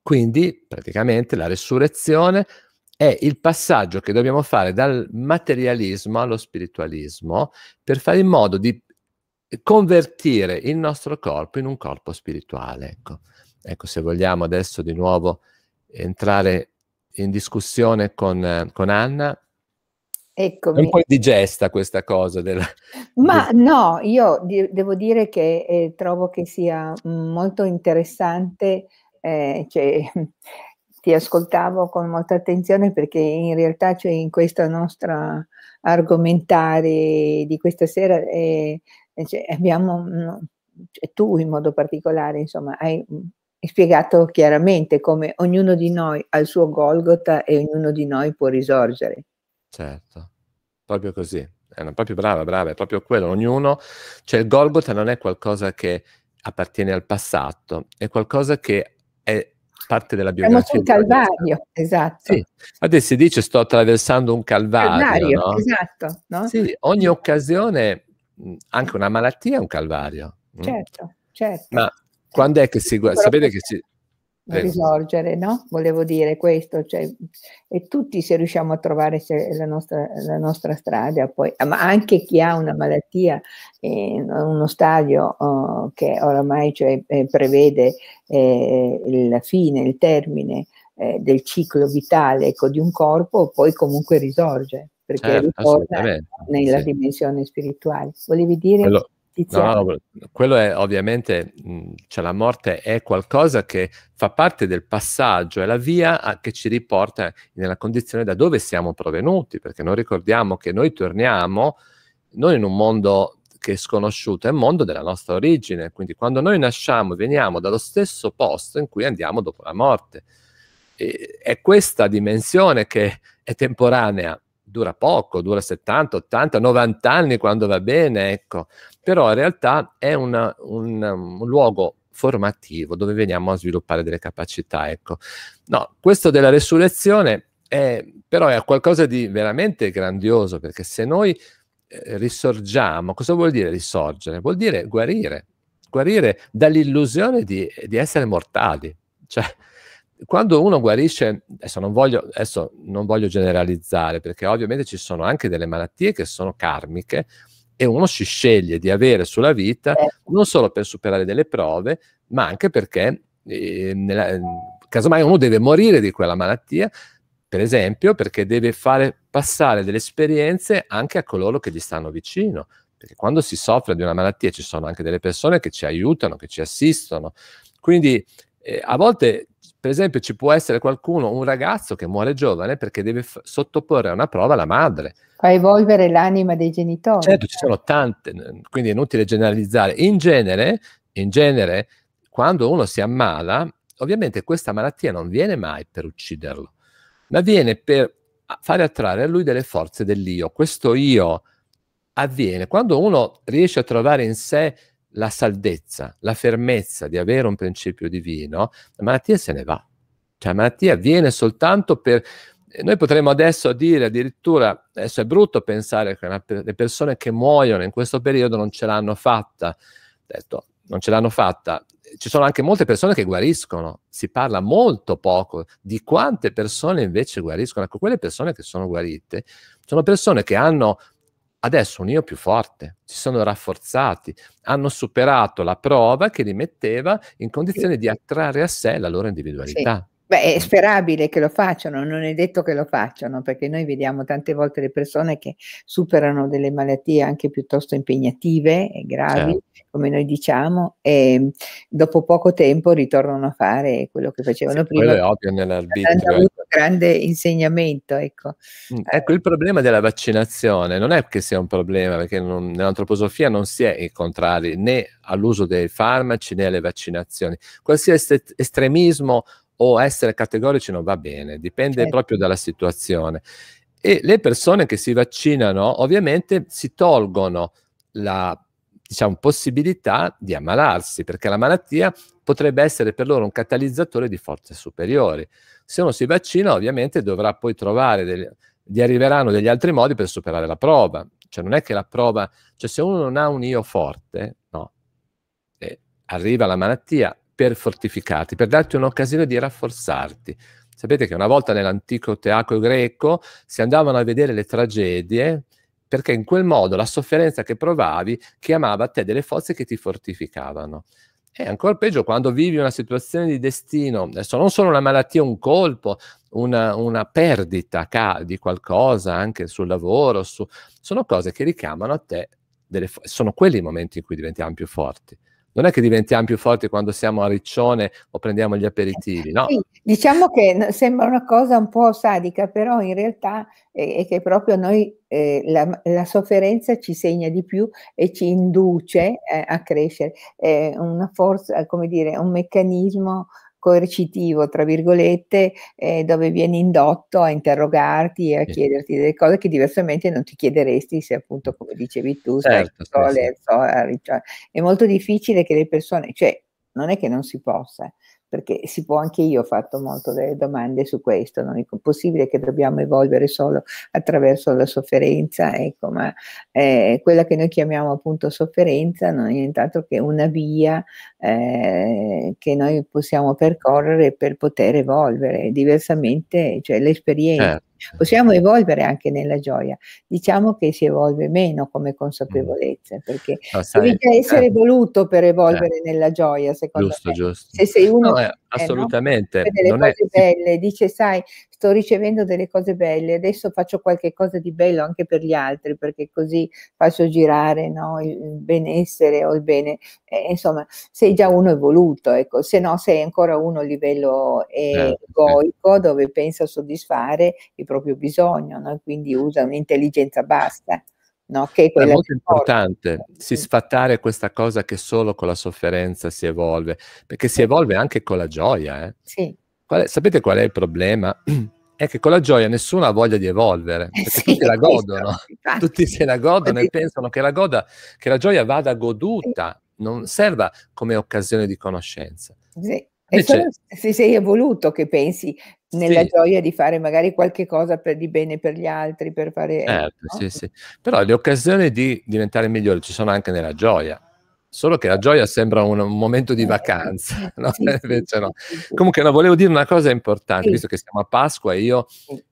Quindi praticamente la resurrezione è il passaggio che dobbiamo fare dal materialismo allo spiritualismo per fare in modo di convertire il nostro corpo in un corpo spirituale. Ecco, ecco se vogliamo adesso di nuovo entrare in discussione con, con Anna. Eccomi. È un po' indigesta questa cosa. Del, <laughs> Ma del... no, io di devo dire che eh, trovo che sia mm, molto interessante, eh, cioè, <laughs> ti ascoltavo con molta attenzione perché in realtà cioè, in questa nostra argomentare di questa sera eh, eh cioè, abbiamo... No, mm, cioè, tu in modo particolare, insomma, hai mm, spiegato chiaramente come ognuno di noi ha il suo Golgotha e ognuno di noi può risorgere. Certo, proprio così. È eh, proprio brava, brava, è proprio quello. Ognuno, cioè il Golgotha non è qualcosa che appartiene al passato, è qualcosa che è parte della biografia. Siamo sul calvario, esatto. Sì. Adesso si dice sto attraversando un calvario. calvario no? esatto. No? Sì, ogni occasione, anche una malattia è un calvario. Certo, mm? certo. Ma quando è che si guarda? Sapete che si... Eh. risorgere, no? Volevo dire questo, cioè, e tutti se riusciamo a trovare la nostra, la, nostra, strada, poi, ma anche chi ha una malattia, eh, uno stadio oh, che oramai cioè, eh, prevede eh, la fine, il termine eh, del ciclo vitale ecco, di un corpo, poi comunque risorge, perché certo, ritorna nella sì. dimensione spirituale. Volevi dire? Quello No, no, quello è ovviamente, cioè la morte è qualcosa che fa parte del passaggio, è la via a, che ci riporta nella condizione da dove siamo provenuti, perché noi ricordiamo che noi torniamo non in un mondo che è sconosciuto, è il mondo della nostra origine, quindi quando noi nasciamo veniamo dallo stesso posto in cui andiamo dopo la morte. E, è questa dimensione che è temporanea, dura poco, dura 70, 80, 90 anni quando va bene, ecco. Però in realtà è una, un, un, luogo formativo dove veniamo a sviluppare delle capacità, ecco. No, questo della resurrezione è, però è qualcosa di veramente grandioso, perché se noi eh, risorgiamo, cosa vuol dire risorgere? Vuol dire guarire, guarire dall'illusione di, di essere mortali, cioè quando uno guarisce, adesso non, voglio, adesso non voglio generalizzare, perché ovviamente ci sono anche delle malattie che sono karmiche e uno si sceglie di avere sulla vita certo. non solo per superare delle prove, ma anche perché eh, nella, casomai uno deve morire di quella malattia, per esempio, perché deve fare passare delle esperienze anche a coloro che gli stanno vicino. Perché quando si soffre di una malattia ci sono anche delle persone che ci aiutano, che ci assistono. Quindi eh, a volte per esempio, ci può essere qualcuno, un ragazzo che muore giovane perché deve f- sottoporre a una prova la madre. Fa evolvere l'anima dei genitori. Certo, ci sono tante, quindi è inutile generalizzare. In genere, in genere quando uno si ammala, ovviamente questa malattia non viene mai per ucciderlo, ma viene per fare attrarre a lui delle forze dell'io. Questo io avviene quando uno riesce a trovare in sé la saldezza, la fermezza di avere un principio divino, la malattia se ne va. Cioè la malattia viene soltanto per... Eh, noi potremmo adesso dire addirittura, adesso è brutto pensare che una, le persone che muoiono in questo periodo non ce l'hanno fatta. Detto, non ce l'hanno fatta. Ci sono anche molte persone che guariscono, si parla molto poco di quante persone invece guariscono. Ecco, quelle persone che sono guarite sono persone che hanno adesso un io più forte, si sono rafforzati, hanno superato la prova che li metteva in condizione sì. di attrarre a sé la loro individualità. Sì. Beh, è sperabile che lo facciano, non è detto che lo facciano, perché noi vediamo tante volte le persone che superano delle malattie anche piuttosto impegnative e gravi, certo. come noi diciamo, e dopo poco tempo ritornano a fare quello che facevano sì, prima. Quello è ovvio nell'arbitrio. Hanno eh. avuto un grande insegnamento, ecco. Mm, eh. Ecco, il problema della vaccinazione non è che sia un problema, perché non, nell'antroposofia non si è contrari né all'uso dei farmaci né alle vaccinazioni. Qualsiasi estremismo o essere categorici non va bene, dipende certo. proprio dalla situazione. E le persone che si vaccinano ovviamente si tolgono la diciamo, possibilità di ammalarsi, perché la malattia potrebbe essere per loro un catalizzatore di forze superiori. Se uno si vaccina ovviamente dovrà poi trovare, degli, gli arriveranno degli altri modi per superare la prova. Cioè non è che la prova, cioè se uno non ha un io forte, no, eh, arriva la malattia, per fortificarti, per darti un'occasione di rafforzarti. Sapete che una volta nell'antico teatro greco si andavano a vedere le tragedie perché in quel modo la sofferenza che provavi chiamava a te delle forze che ti fortificavano. E ancora peggio quando vivi una situazione di destino, adesso non solo una malattia, un colpo, una, una perdita di qualcosa anche sul lavoro, su, sono cose che richiamano a te, delle, sono quelli i momenti in cui diventiamo più forti non è che diventiamo più forti quando siamo a riccione o prendiamo gli aperitivi, no? Sì, diciamo che sembra una cosa un po' sadica, però in realtà è che proprio noi eh, la, la, sofferenza ci segna di più e ci induce eh, a crescere, è una forza, come dire, un meccanismo coercitivo, tra virgolette, eh, dove vieni indotto a interrogarti e a sì. chiederti delle cose che diversamente non ti chiederesti se appunto, come dicevi tu, certo, stai sole, sì. Sole, eh, cioè, è molto difficile che le persone, cioè non è che non si possa, eh perché si può, anche io ho fatto molto delle domande su questo, non è possibile che dobbiamo evolvere solo attraverso la sofferenza, ecco, ma eh, quella che noi chiamiamo appunto sofferenza non è nient'altro che una via eh, che noi possiamo percorrere per poter evolvere, diversamente cioè l'esperienza. Eh. Possiamo evolvere anche nella gioia, diciamo che si evolve meno come consapevolezza, mm. perché no, sai, essere eh, voluto per evolvere eh, nella gioia, secondo giusto, me. Giusto, giusto. Se sei uno no, eh, eh assolutamente, no? delle non cose è... belle, dice sai, sto ricevendo delle cose belle, adesso faccio qualche cosa di bello anche per gli altri, perché così faccio girare no, il benessere o il bene. Eh, insomma, sei già uno evoluto, ecco. se no sei ancora uno a livello certo, egoico dove pensa a soddisfare il proprio bisogno, no? quindi usa un'intelligenza basta. No, che è, è molto importante si mm. sfatare questa cosa che solo con la sofferenza si evolve, perché si evolve anche con la gioia. Eh? Sì. Qual è, sapete qual è il problema? <clears throat> È che con la gioia nessuno ha voglia di evolvere, eh perché sì, tutti la <laughs> godono, infatti, tutti se la godono e pensano che la, goda, che la gioia vada goduta, sì. non serva come occasione di conoscenza. Sì. Invece, se sei evoluto che pensi nella sì. gioia di fare magari qualche cosa per, di bene per gli altri, per fare... Certo, no? sì, sì. Però le occasioni di diventare migliori ci sono anche nella gioia solo che la gioia sembra un, un momento di eh, vacanza, eh, <laughs> no? invece no. Comunque no, volevo dire una cosa importante, visto che siamo a Pasqua e io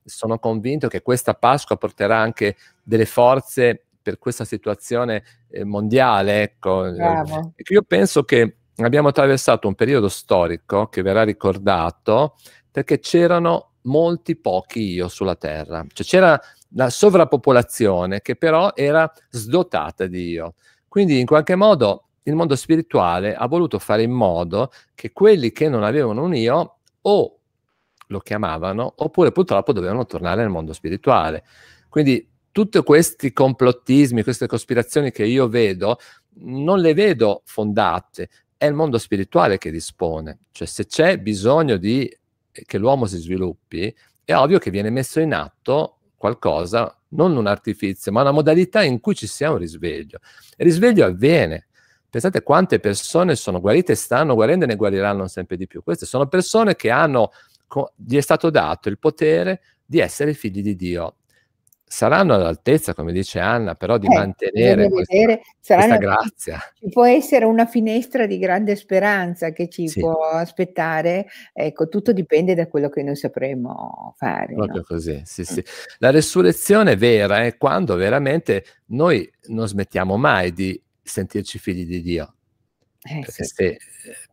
sono convinto che questa Pasqua porterà anche delle forze per questa situazione eh, mondiale, ecco. ecco. Io penso che abbiamo attraversato un periodo storico che verrà ricordato perché c'erano molti pochi io sulla terra, cioè c'era la sovrappopolazione che però era sdotata di io. Quindi in qualche modo il mondo spirituale ha voluto fare in modo che quelli che non avevano un io o lo chiamavano oppure purtroppo dovevano tornare nel mondo spirituale. Quindi tutti questi complottismi, queste cospirazioni che io vedo, non le vedo fondate, è il mondo spirituale che dispone. Cioè se c'è bisogno di, eh, che l'uomo si sviluppi, è ovvio che viene messo in atto qualcosa, non un artifizio, ma una modalità in cui ci sia un risveglio. Il risveglio avviene, Pensate quante persone sono guarite, stanno guarendo e ne guariranno sempre di più. Queste sono persone che hanno, gli è stato dato il potere di essere figli di Dio. Saranno all'altezza, come dice Anna, però di eh, mantenere questa, questa, grazia. Ci può essere una finestra di grande speranza che ci sì. può aspettare. Ecco, tutto dipende da quello che noi sapremo fare. Proprio no? così, sì, mm. sì. La resurrezione vera è eh, quando veramente noi non smettiamo mai di sentirci figli di Dio. Eh, Perché sì. se,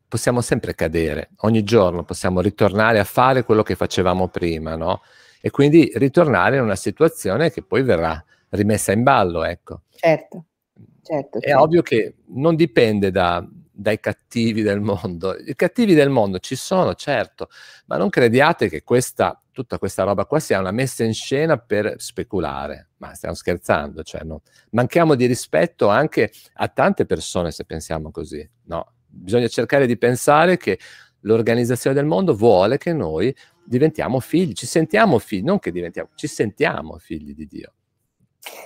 possiamo sempre cadere, ogni giorno possiamo ritornare a fare quello che facevamo prima, no? E quindi ritornare in una situazione che poi verrà rimessa in ballo, ecco. Certo, mm. certo. È certo. ovvio che non dipende da, dai cattivi del mondo. I cattivi del mondo ci sono, certo, ma non crediate che questa tutta questa roba qua sia una messa in scena per speculare, ma stiamo scherzando, cioè no. manchiamo di rispetto anche a tante persone se pensiamo così, no? Bisogna cercare di pensare che l'organizzazione del mondo vuole che noi diventiamo figli, ci sentiamo figli, non che diventiamo, ci sentiamo figli di Dio.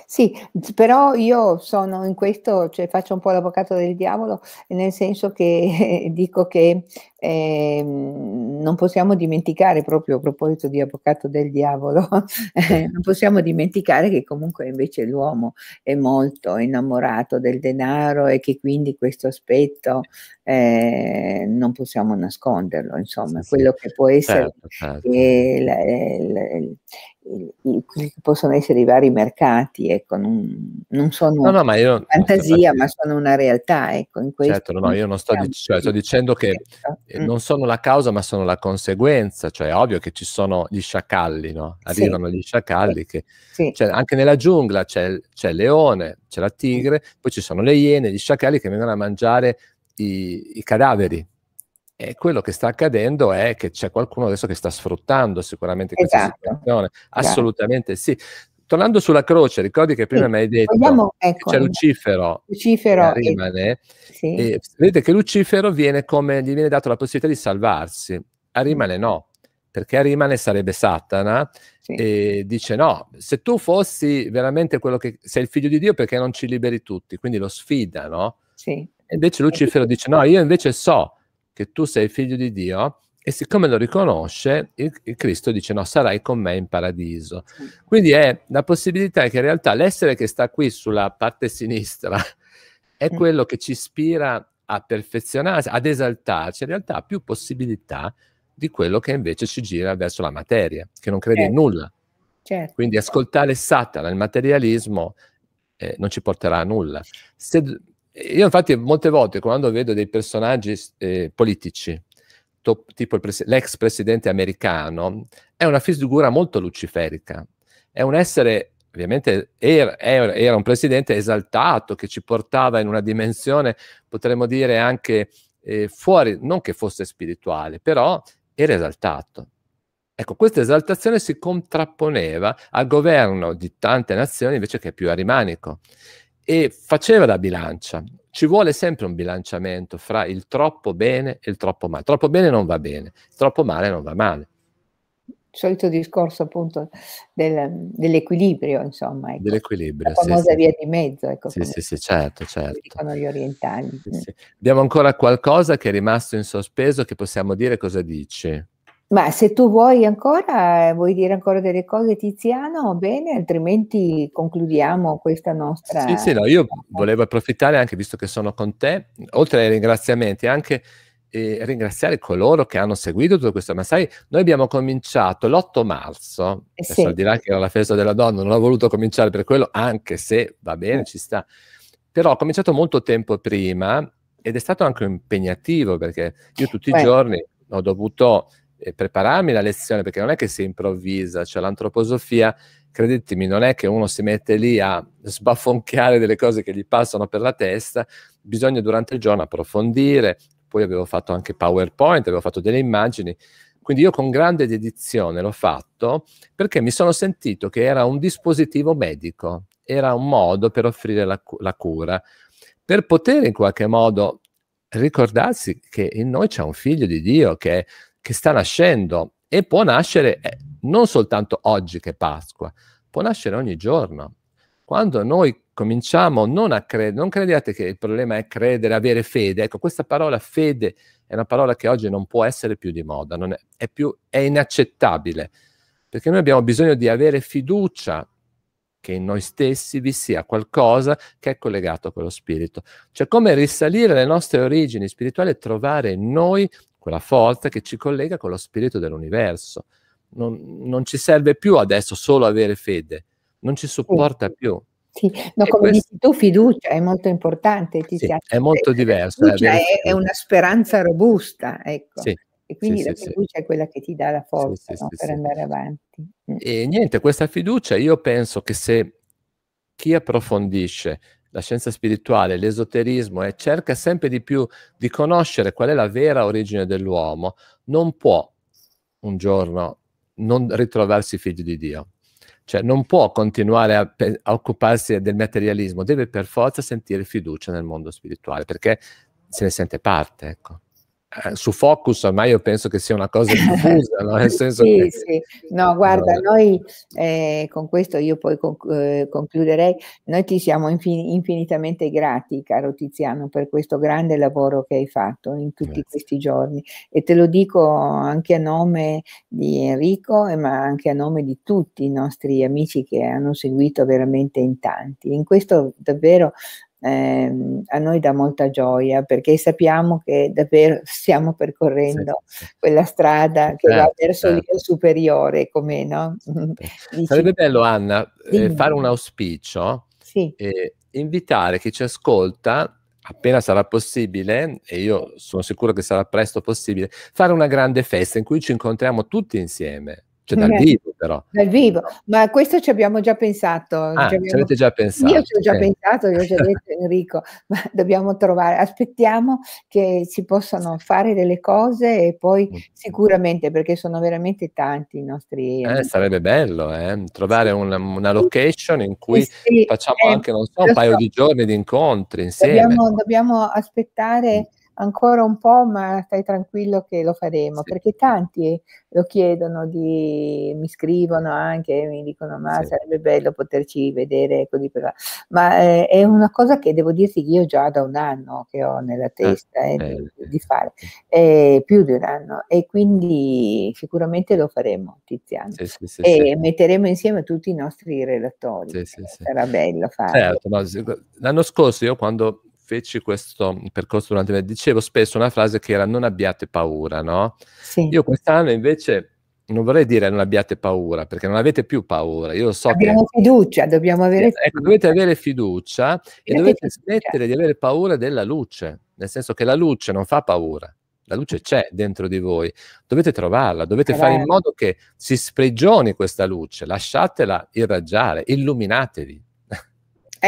Sì, però io sono in questo, cioè faccio un po' l'avvocato del diavolo, nel senso che eh, <laughs> dico che eh, non possiamo dimenticare, proprio a proposito di avvocato del diavolo, <laughs> eh, non possiamo dimenticare che comunque invece l'uomo è molto innamorato del denaro e che quindi questo aspetto eh, non possiamo nasconderlo, insomma, sì, quello che può essere certo, certo. La, la, la, possono essere i vari mercati, ecco, non, non sono no, no, ma io, fantasia, ma sono una realtà, ecco, in questo certo, no, io non sto, diciamo, cioè, sto dicendo che certo mm. non sono la causa ma sono la conseguenza, cioè è ovvio che ci sono gli sciacalli, no? arrivano sì. gli sciacalli, che, sì. cioè, anche nella giungla c'è, c'è il leone, c'è la tigre, poi ci sono le iene, gli sciacalli che vengono a mangiare i, i cadaveri, e quello che sta accadendo è che c'è qualcuno adesso che sta sfruttando sicuramente questa esatto. situazione. Assolutamente yeah. sì tornando sulla croce, ricordi che prima sì, mi hai detto vogliamo, ecco, c'è eh, Lucifero, Lucifero che rimane, sì. e vedete che Lucifero viene come, gli viene dato la possibilità di salvarsi, a ah, rimane no, perché a rimane sarebbe Satana sì. e dice no, se tu fossi veramente quello che sei il figlio di Dio perché non ci liberi tutti, quindi lo sfida, no? Sì. E invece Lucifero dice no, io invece so che tu sei il figlio di Dio e siccome lo riconosce, il, il Cristo dice no, sarai con me in paradiso. Quindi è la possibilità che in realtà l'essere che sta qui sulla parte sinistra è mm. quello che ci ispira a perfezionarsi, ad esaltarci, in realtà ha più possibilità di quello che invece ci gira verso la materia, che non crede certo. in nulla. Certo. Quindi ascoltare Satana, il materialismo, eh, non ci porterà a nulla. Se, io infatti molte volte quando vedo dei personaggi eh, politici top, tipo presi- l'ex presidente americano, è una figura molto luciferica, è un essere ovviamente era, er-, era, un presidente esaltato che ci portava in una dimensione, potremmo dire anche eh, fuori, non che fosse spirituale, però era esaltato. Ecco, questa esaltazione si contrapponeva al governo di tante nazioni invece che più arimanico e faceva da bilancia ci vuole sempre un bilanciamento fra il troppo bene e il troppo male. Troppo bene non va bene, troppo male non va male. Il solito discorso appunto del, dell'equilibrio, insomma. Ecco. Dell'equilibrio. La famosa sì, via sì. di mezzo. Ecco, sì, sì, sì, certo, certo. Dicono gli orientali. Sì, mm. Abbiamo ancora qualcosa che è rimasto in sospeso che possiamo dire cosa dici? Ma se tu vuoi ancora, eh, vuoi dire ancora delle cose Tiziano, bene, altrimenti concludiamo questa nostra... Sì, sì, no, io volevo approfittare anche, visto che sono con te, oltre ai ringraziamenti, anche eh, ringraziare coloro che hanno seguito tutto questo. Ma sai, noi abbiamo cominciato l'8 marzo, eh adesso sì. al di là che era la festa della donna, non ho voluto cominciare per quello, anche se va bene, eh. ci sta. Però ho cominciato molto tempo prima ed è stato anche impegnativo perché io tutti Beh. i giorni ho dovuto eh, prepararmi la lezione, perché non è che si improvvisa, cioè l'antroposofia, credetemi, non è che uno si mette lì a sbaffonchiare delle cose che gli passano per la testa, bisogna durante il giorno approfondire, poi avevo fatto anche PowerPoint, avevo fatto delle immagini, quindi io con grande dedizione l'ho fatto perché mi sono sentito che era un dispositivo medico, era un modo per offrire la, la cura, per poter in qualche modo ricordarsi che in noi c'è un figlio di Dio che che sta nascendo e può nascere eh, non soltanto oggi che è Pasqua, può nascere ogni giorno. Quando noi cominciamo non a credere, non crediate che il problema è credere, avere fede, ecco questa parola fede è una parola che oggi non può essere più di moda, è, è, più, è inaccettabile, perché noi abbiamo bisogno di avere fiducia che in noi stessi vi sia qualcosa che è collegato con lo spirito. Cioè come risalire alle nostre origini spirituali e trovare in noi quella forza che ci collega con lo spirito dell'universo. Non, non ci serve più adesso solo avere fede, non ci supporta sì. più. Sì, no, come questo... dici tu, fiducia è molto importante. Ti Sì, è molto eh, diverso. La fiducia è, è, una speranza robusta, ecco. Sì, e quindi la fiducia è quella che ti dà la forza no, per andare avanti. Mm. E niente, questa fiducia io penso che se chi approfondisce la scienza spirituale, l'esoterismo e cerca sempre di più di conoscere qual è la vera origine dell'uomo, non può un giorno non ritrovarsi figlio di Dio. Cioè non può continuare a, a occuparsi del materialismo, deve per forza sentire fiducia nel mondo spirituale, perché se ne sente parte, ecco. Eh, su Focus ormai io penso che sia una cosa diffusa, no? nel <laughs> senso sì, che... Sì. No, eh, guarda, no. noi eh, con questo io poi conc- eh, concluderei, noi ti siamo infin- infinitamente grati, caro Tiziano, per questo grande lavoro che hai fatto in tutti Grazie. questi giorni e te lo dico anche a nome di Enrico, ma anche a nome di tutti i nostri amici che hanno seguito veramente in tanti. In questo davvero eh, a noi dà molta gioia perché sappiamo che davvero stiamo percorrendo sì, sì. quella strada che certo, va verso certo. l'io superiore, come no? <laughs> Sarebbe bello, Anna, eh, fare un auspicio sì. e invitare chi ci ascolta appena sarà possibile, e io sono sicuro che sarà presto possibile, fare una grande festa in cui ci incontriamo tutti insieme cioè dal eh, vivo però. Dal vivo, ma questo ci abbiamo già pensato. Ah, ci, abbiamo... ci avete già pensato. Io ci ho già okay. pensato, io ho già detto <laughs> Enrico, ma dobbiamo trovare, aspettiamo che si possano fare delle cose e poi mm. sicuramente, perché sono veramente tanti i nostri... Eh, sarebbe bello, eh, trovare una, una, location in cui sì, eh sì, facciamo eh, anche, non so, un paio so. di giorni di incontri insieme. Dobbiamo, dobbiamo aspettare mm ancora un po', ma stai tranquillo che lo faremo, sì. perché tanti lo chiedono, di, mi scrivono anche, mi dicono ma sì. sarebbe bello poterci vedere così, per là. ma eh, è una cosa che devo dirti io già da un anno che ho nella ah, testa eh, eh, di, di, fare, più di un anno, e quindi sicuramente lo faremo Tiziano, sì, e metteremo insieme tutti i nostri relatori, sarà bello fare. Certo, no, l'anno scorso io quando feci questo percorso durante me, dicevo spesso una frase che era non abbiate paura, no? Sì. Io quest'anno invece non vorrei dire non abbiate paura, perché non avete più paura. Io so Abbiamo che... fiducia, dobbiamo avere ecco, fiducia. Ecco, dovete avere fiducia e dovete fiducia. smettere di avere paura della luce, nel senso che la luce non fa paura. La luce c'è dentro di voi, dovete trovarla, dovete Però... fare in certo. modo che si sprigioni questa luce, lasciatela irraggiare, illuminatevi.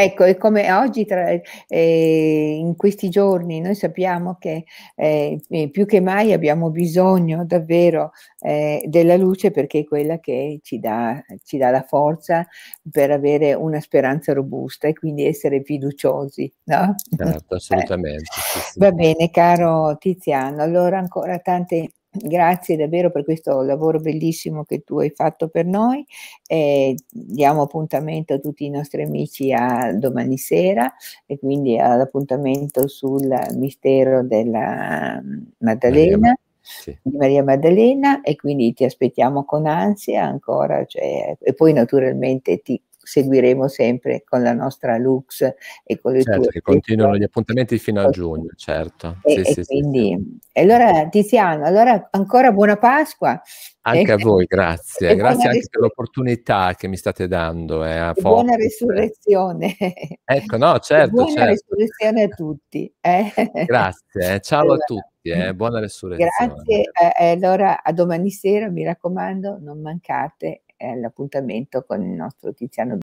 Ecco, e come oggi, tra, eh, in questi giorni, noi sappiamo che eh, eh, più che mai abbiamo bisogno davvero eh, della luce perché è quella che ci dà, ci dà, la forza per avere una speranza robusta e quindi essere fiduciosi. No? Certo, assolutamente. Sì, <laughs> sì. Va bene, caro Tiziano, allora ancora tante Grazie davvero per questo lavoro bellissimo che tu hai fatto per noi. Eh, diamo appuntamento a tutti i nostri amici a domani sera e quindi all'appuntamento sul mistero della Maddalena. Maria, sì. Di Maria Maddalena e quindi ti aspettiamo con ansia ancora cioè, e poi naturalmente ti seguiremo sempre con la nostra Lux e con le certo, tue. Che continuano gli appuntamenti fino a giugno, certo. E, sì, e sì, quindi, sì. allora Tiziano, allora ancora buona Pasqua. Anche a <laughs> voi, grazie. Grazie anche per l'opportunità che mi state dando. Eh, buona risurrezione. <laughs> Ecco, no, certo. E buona certo. resurrezione a tutti. Eh. Grazie, eh. ciao allora. a tutti. Eh, buona risurrezione. Grazie, eh, allora a domani sera mi raccomando non mancate eh, l'appuntamento con il nostro Tiziano.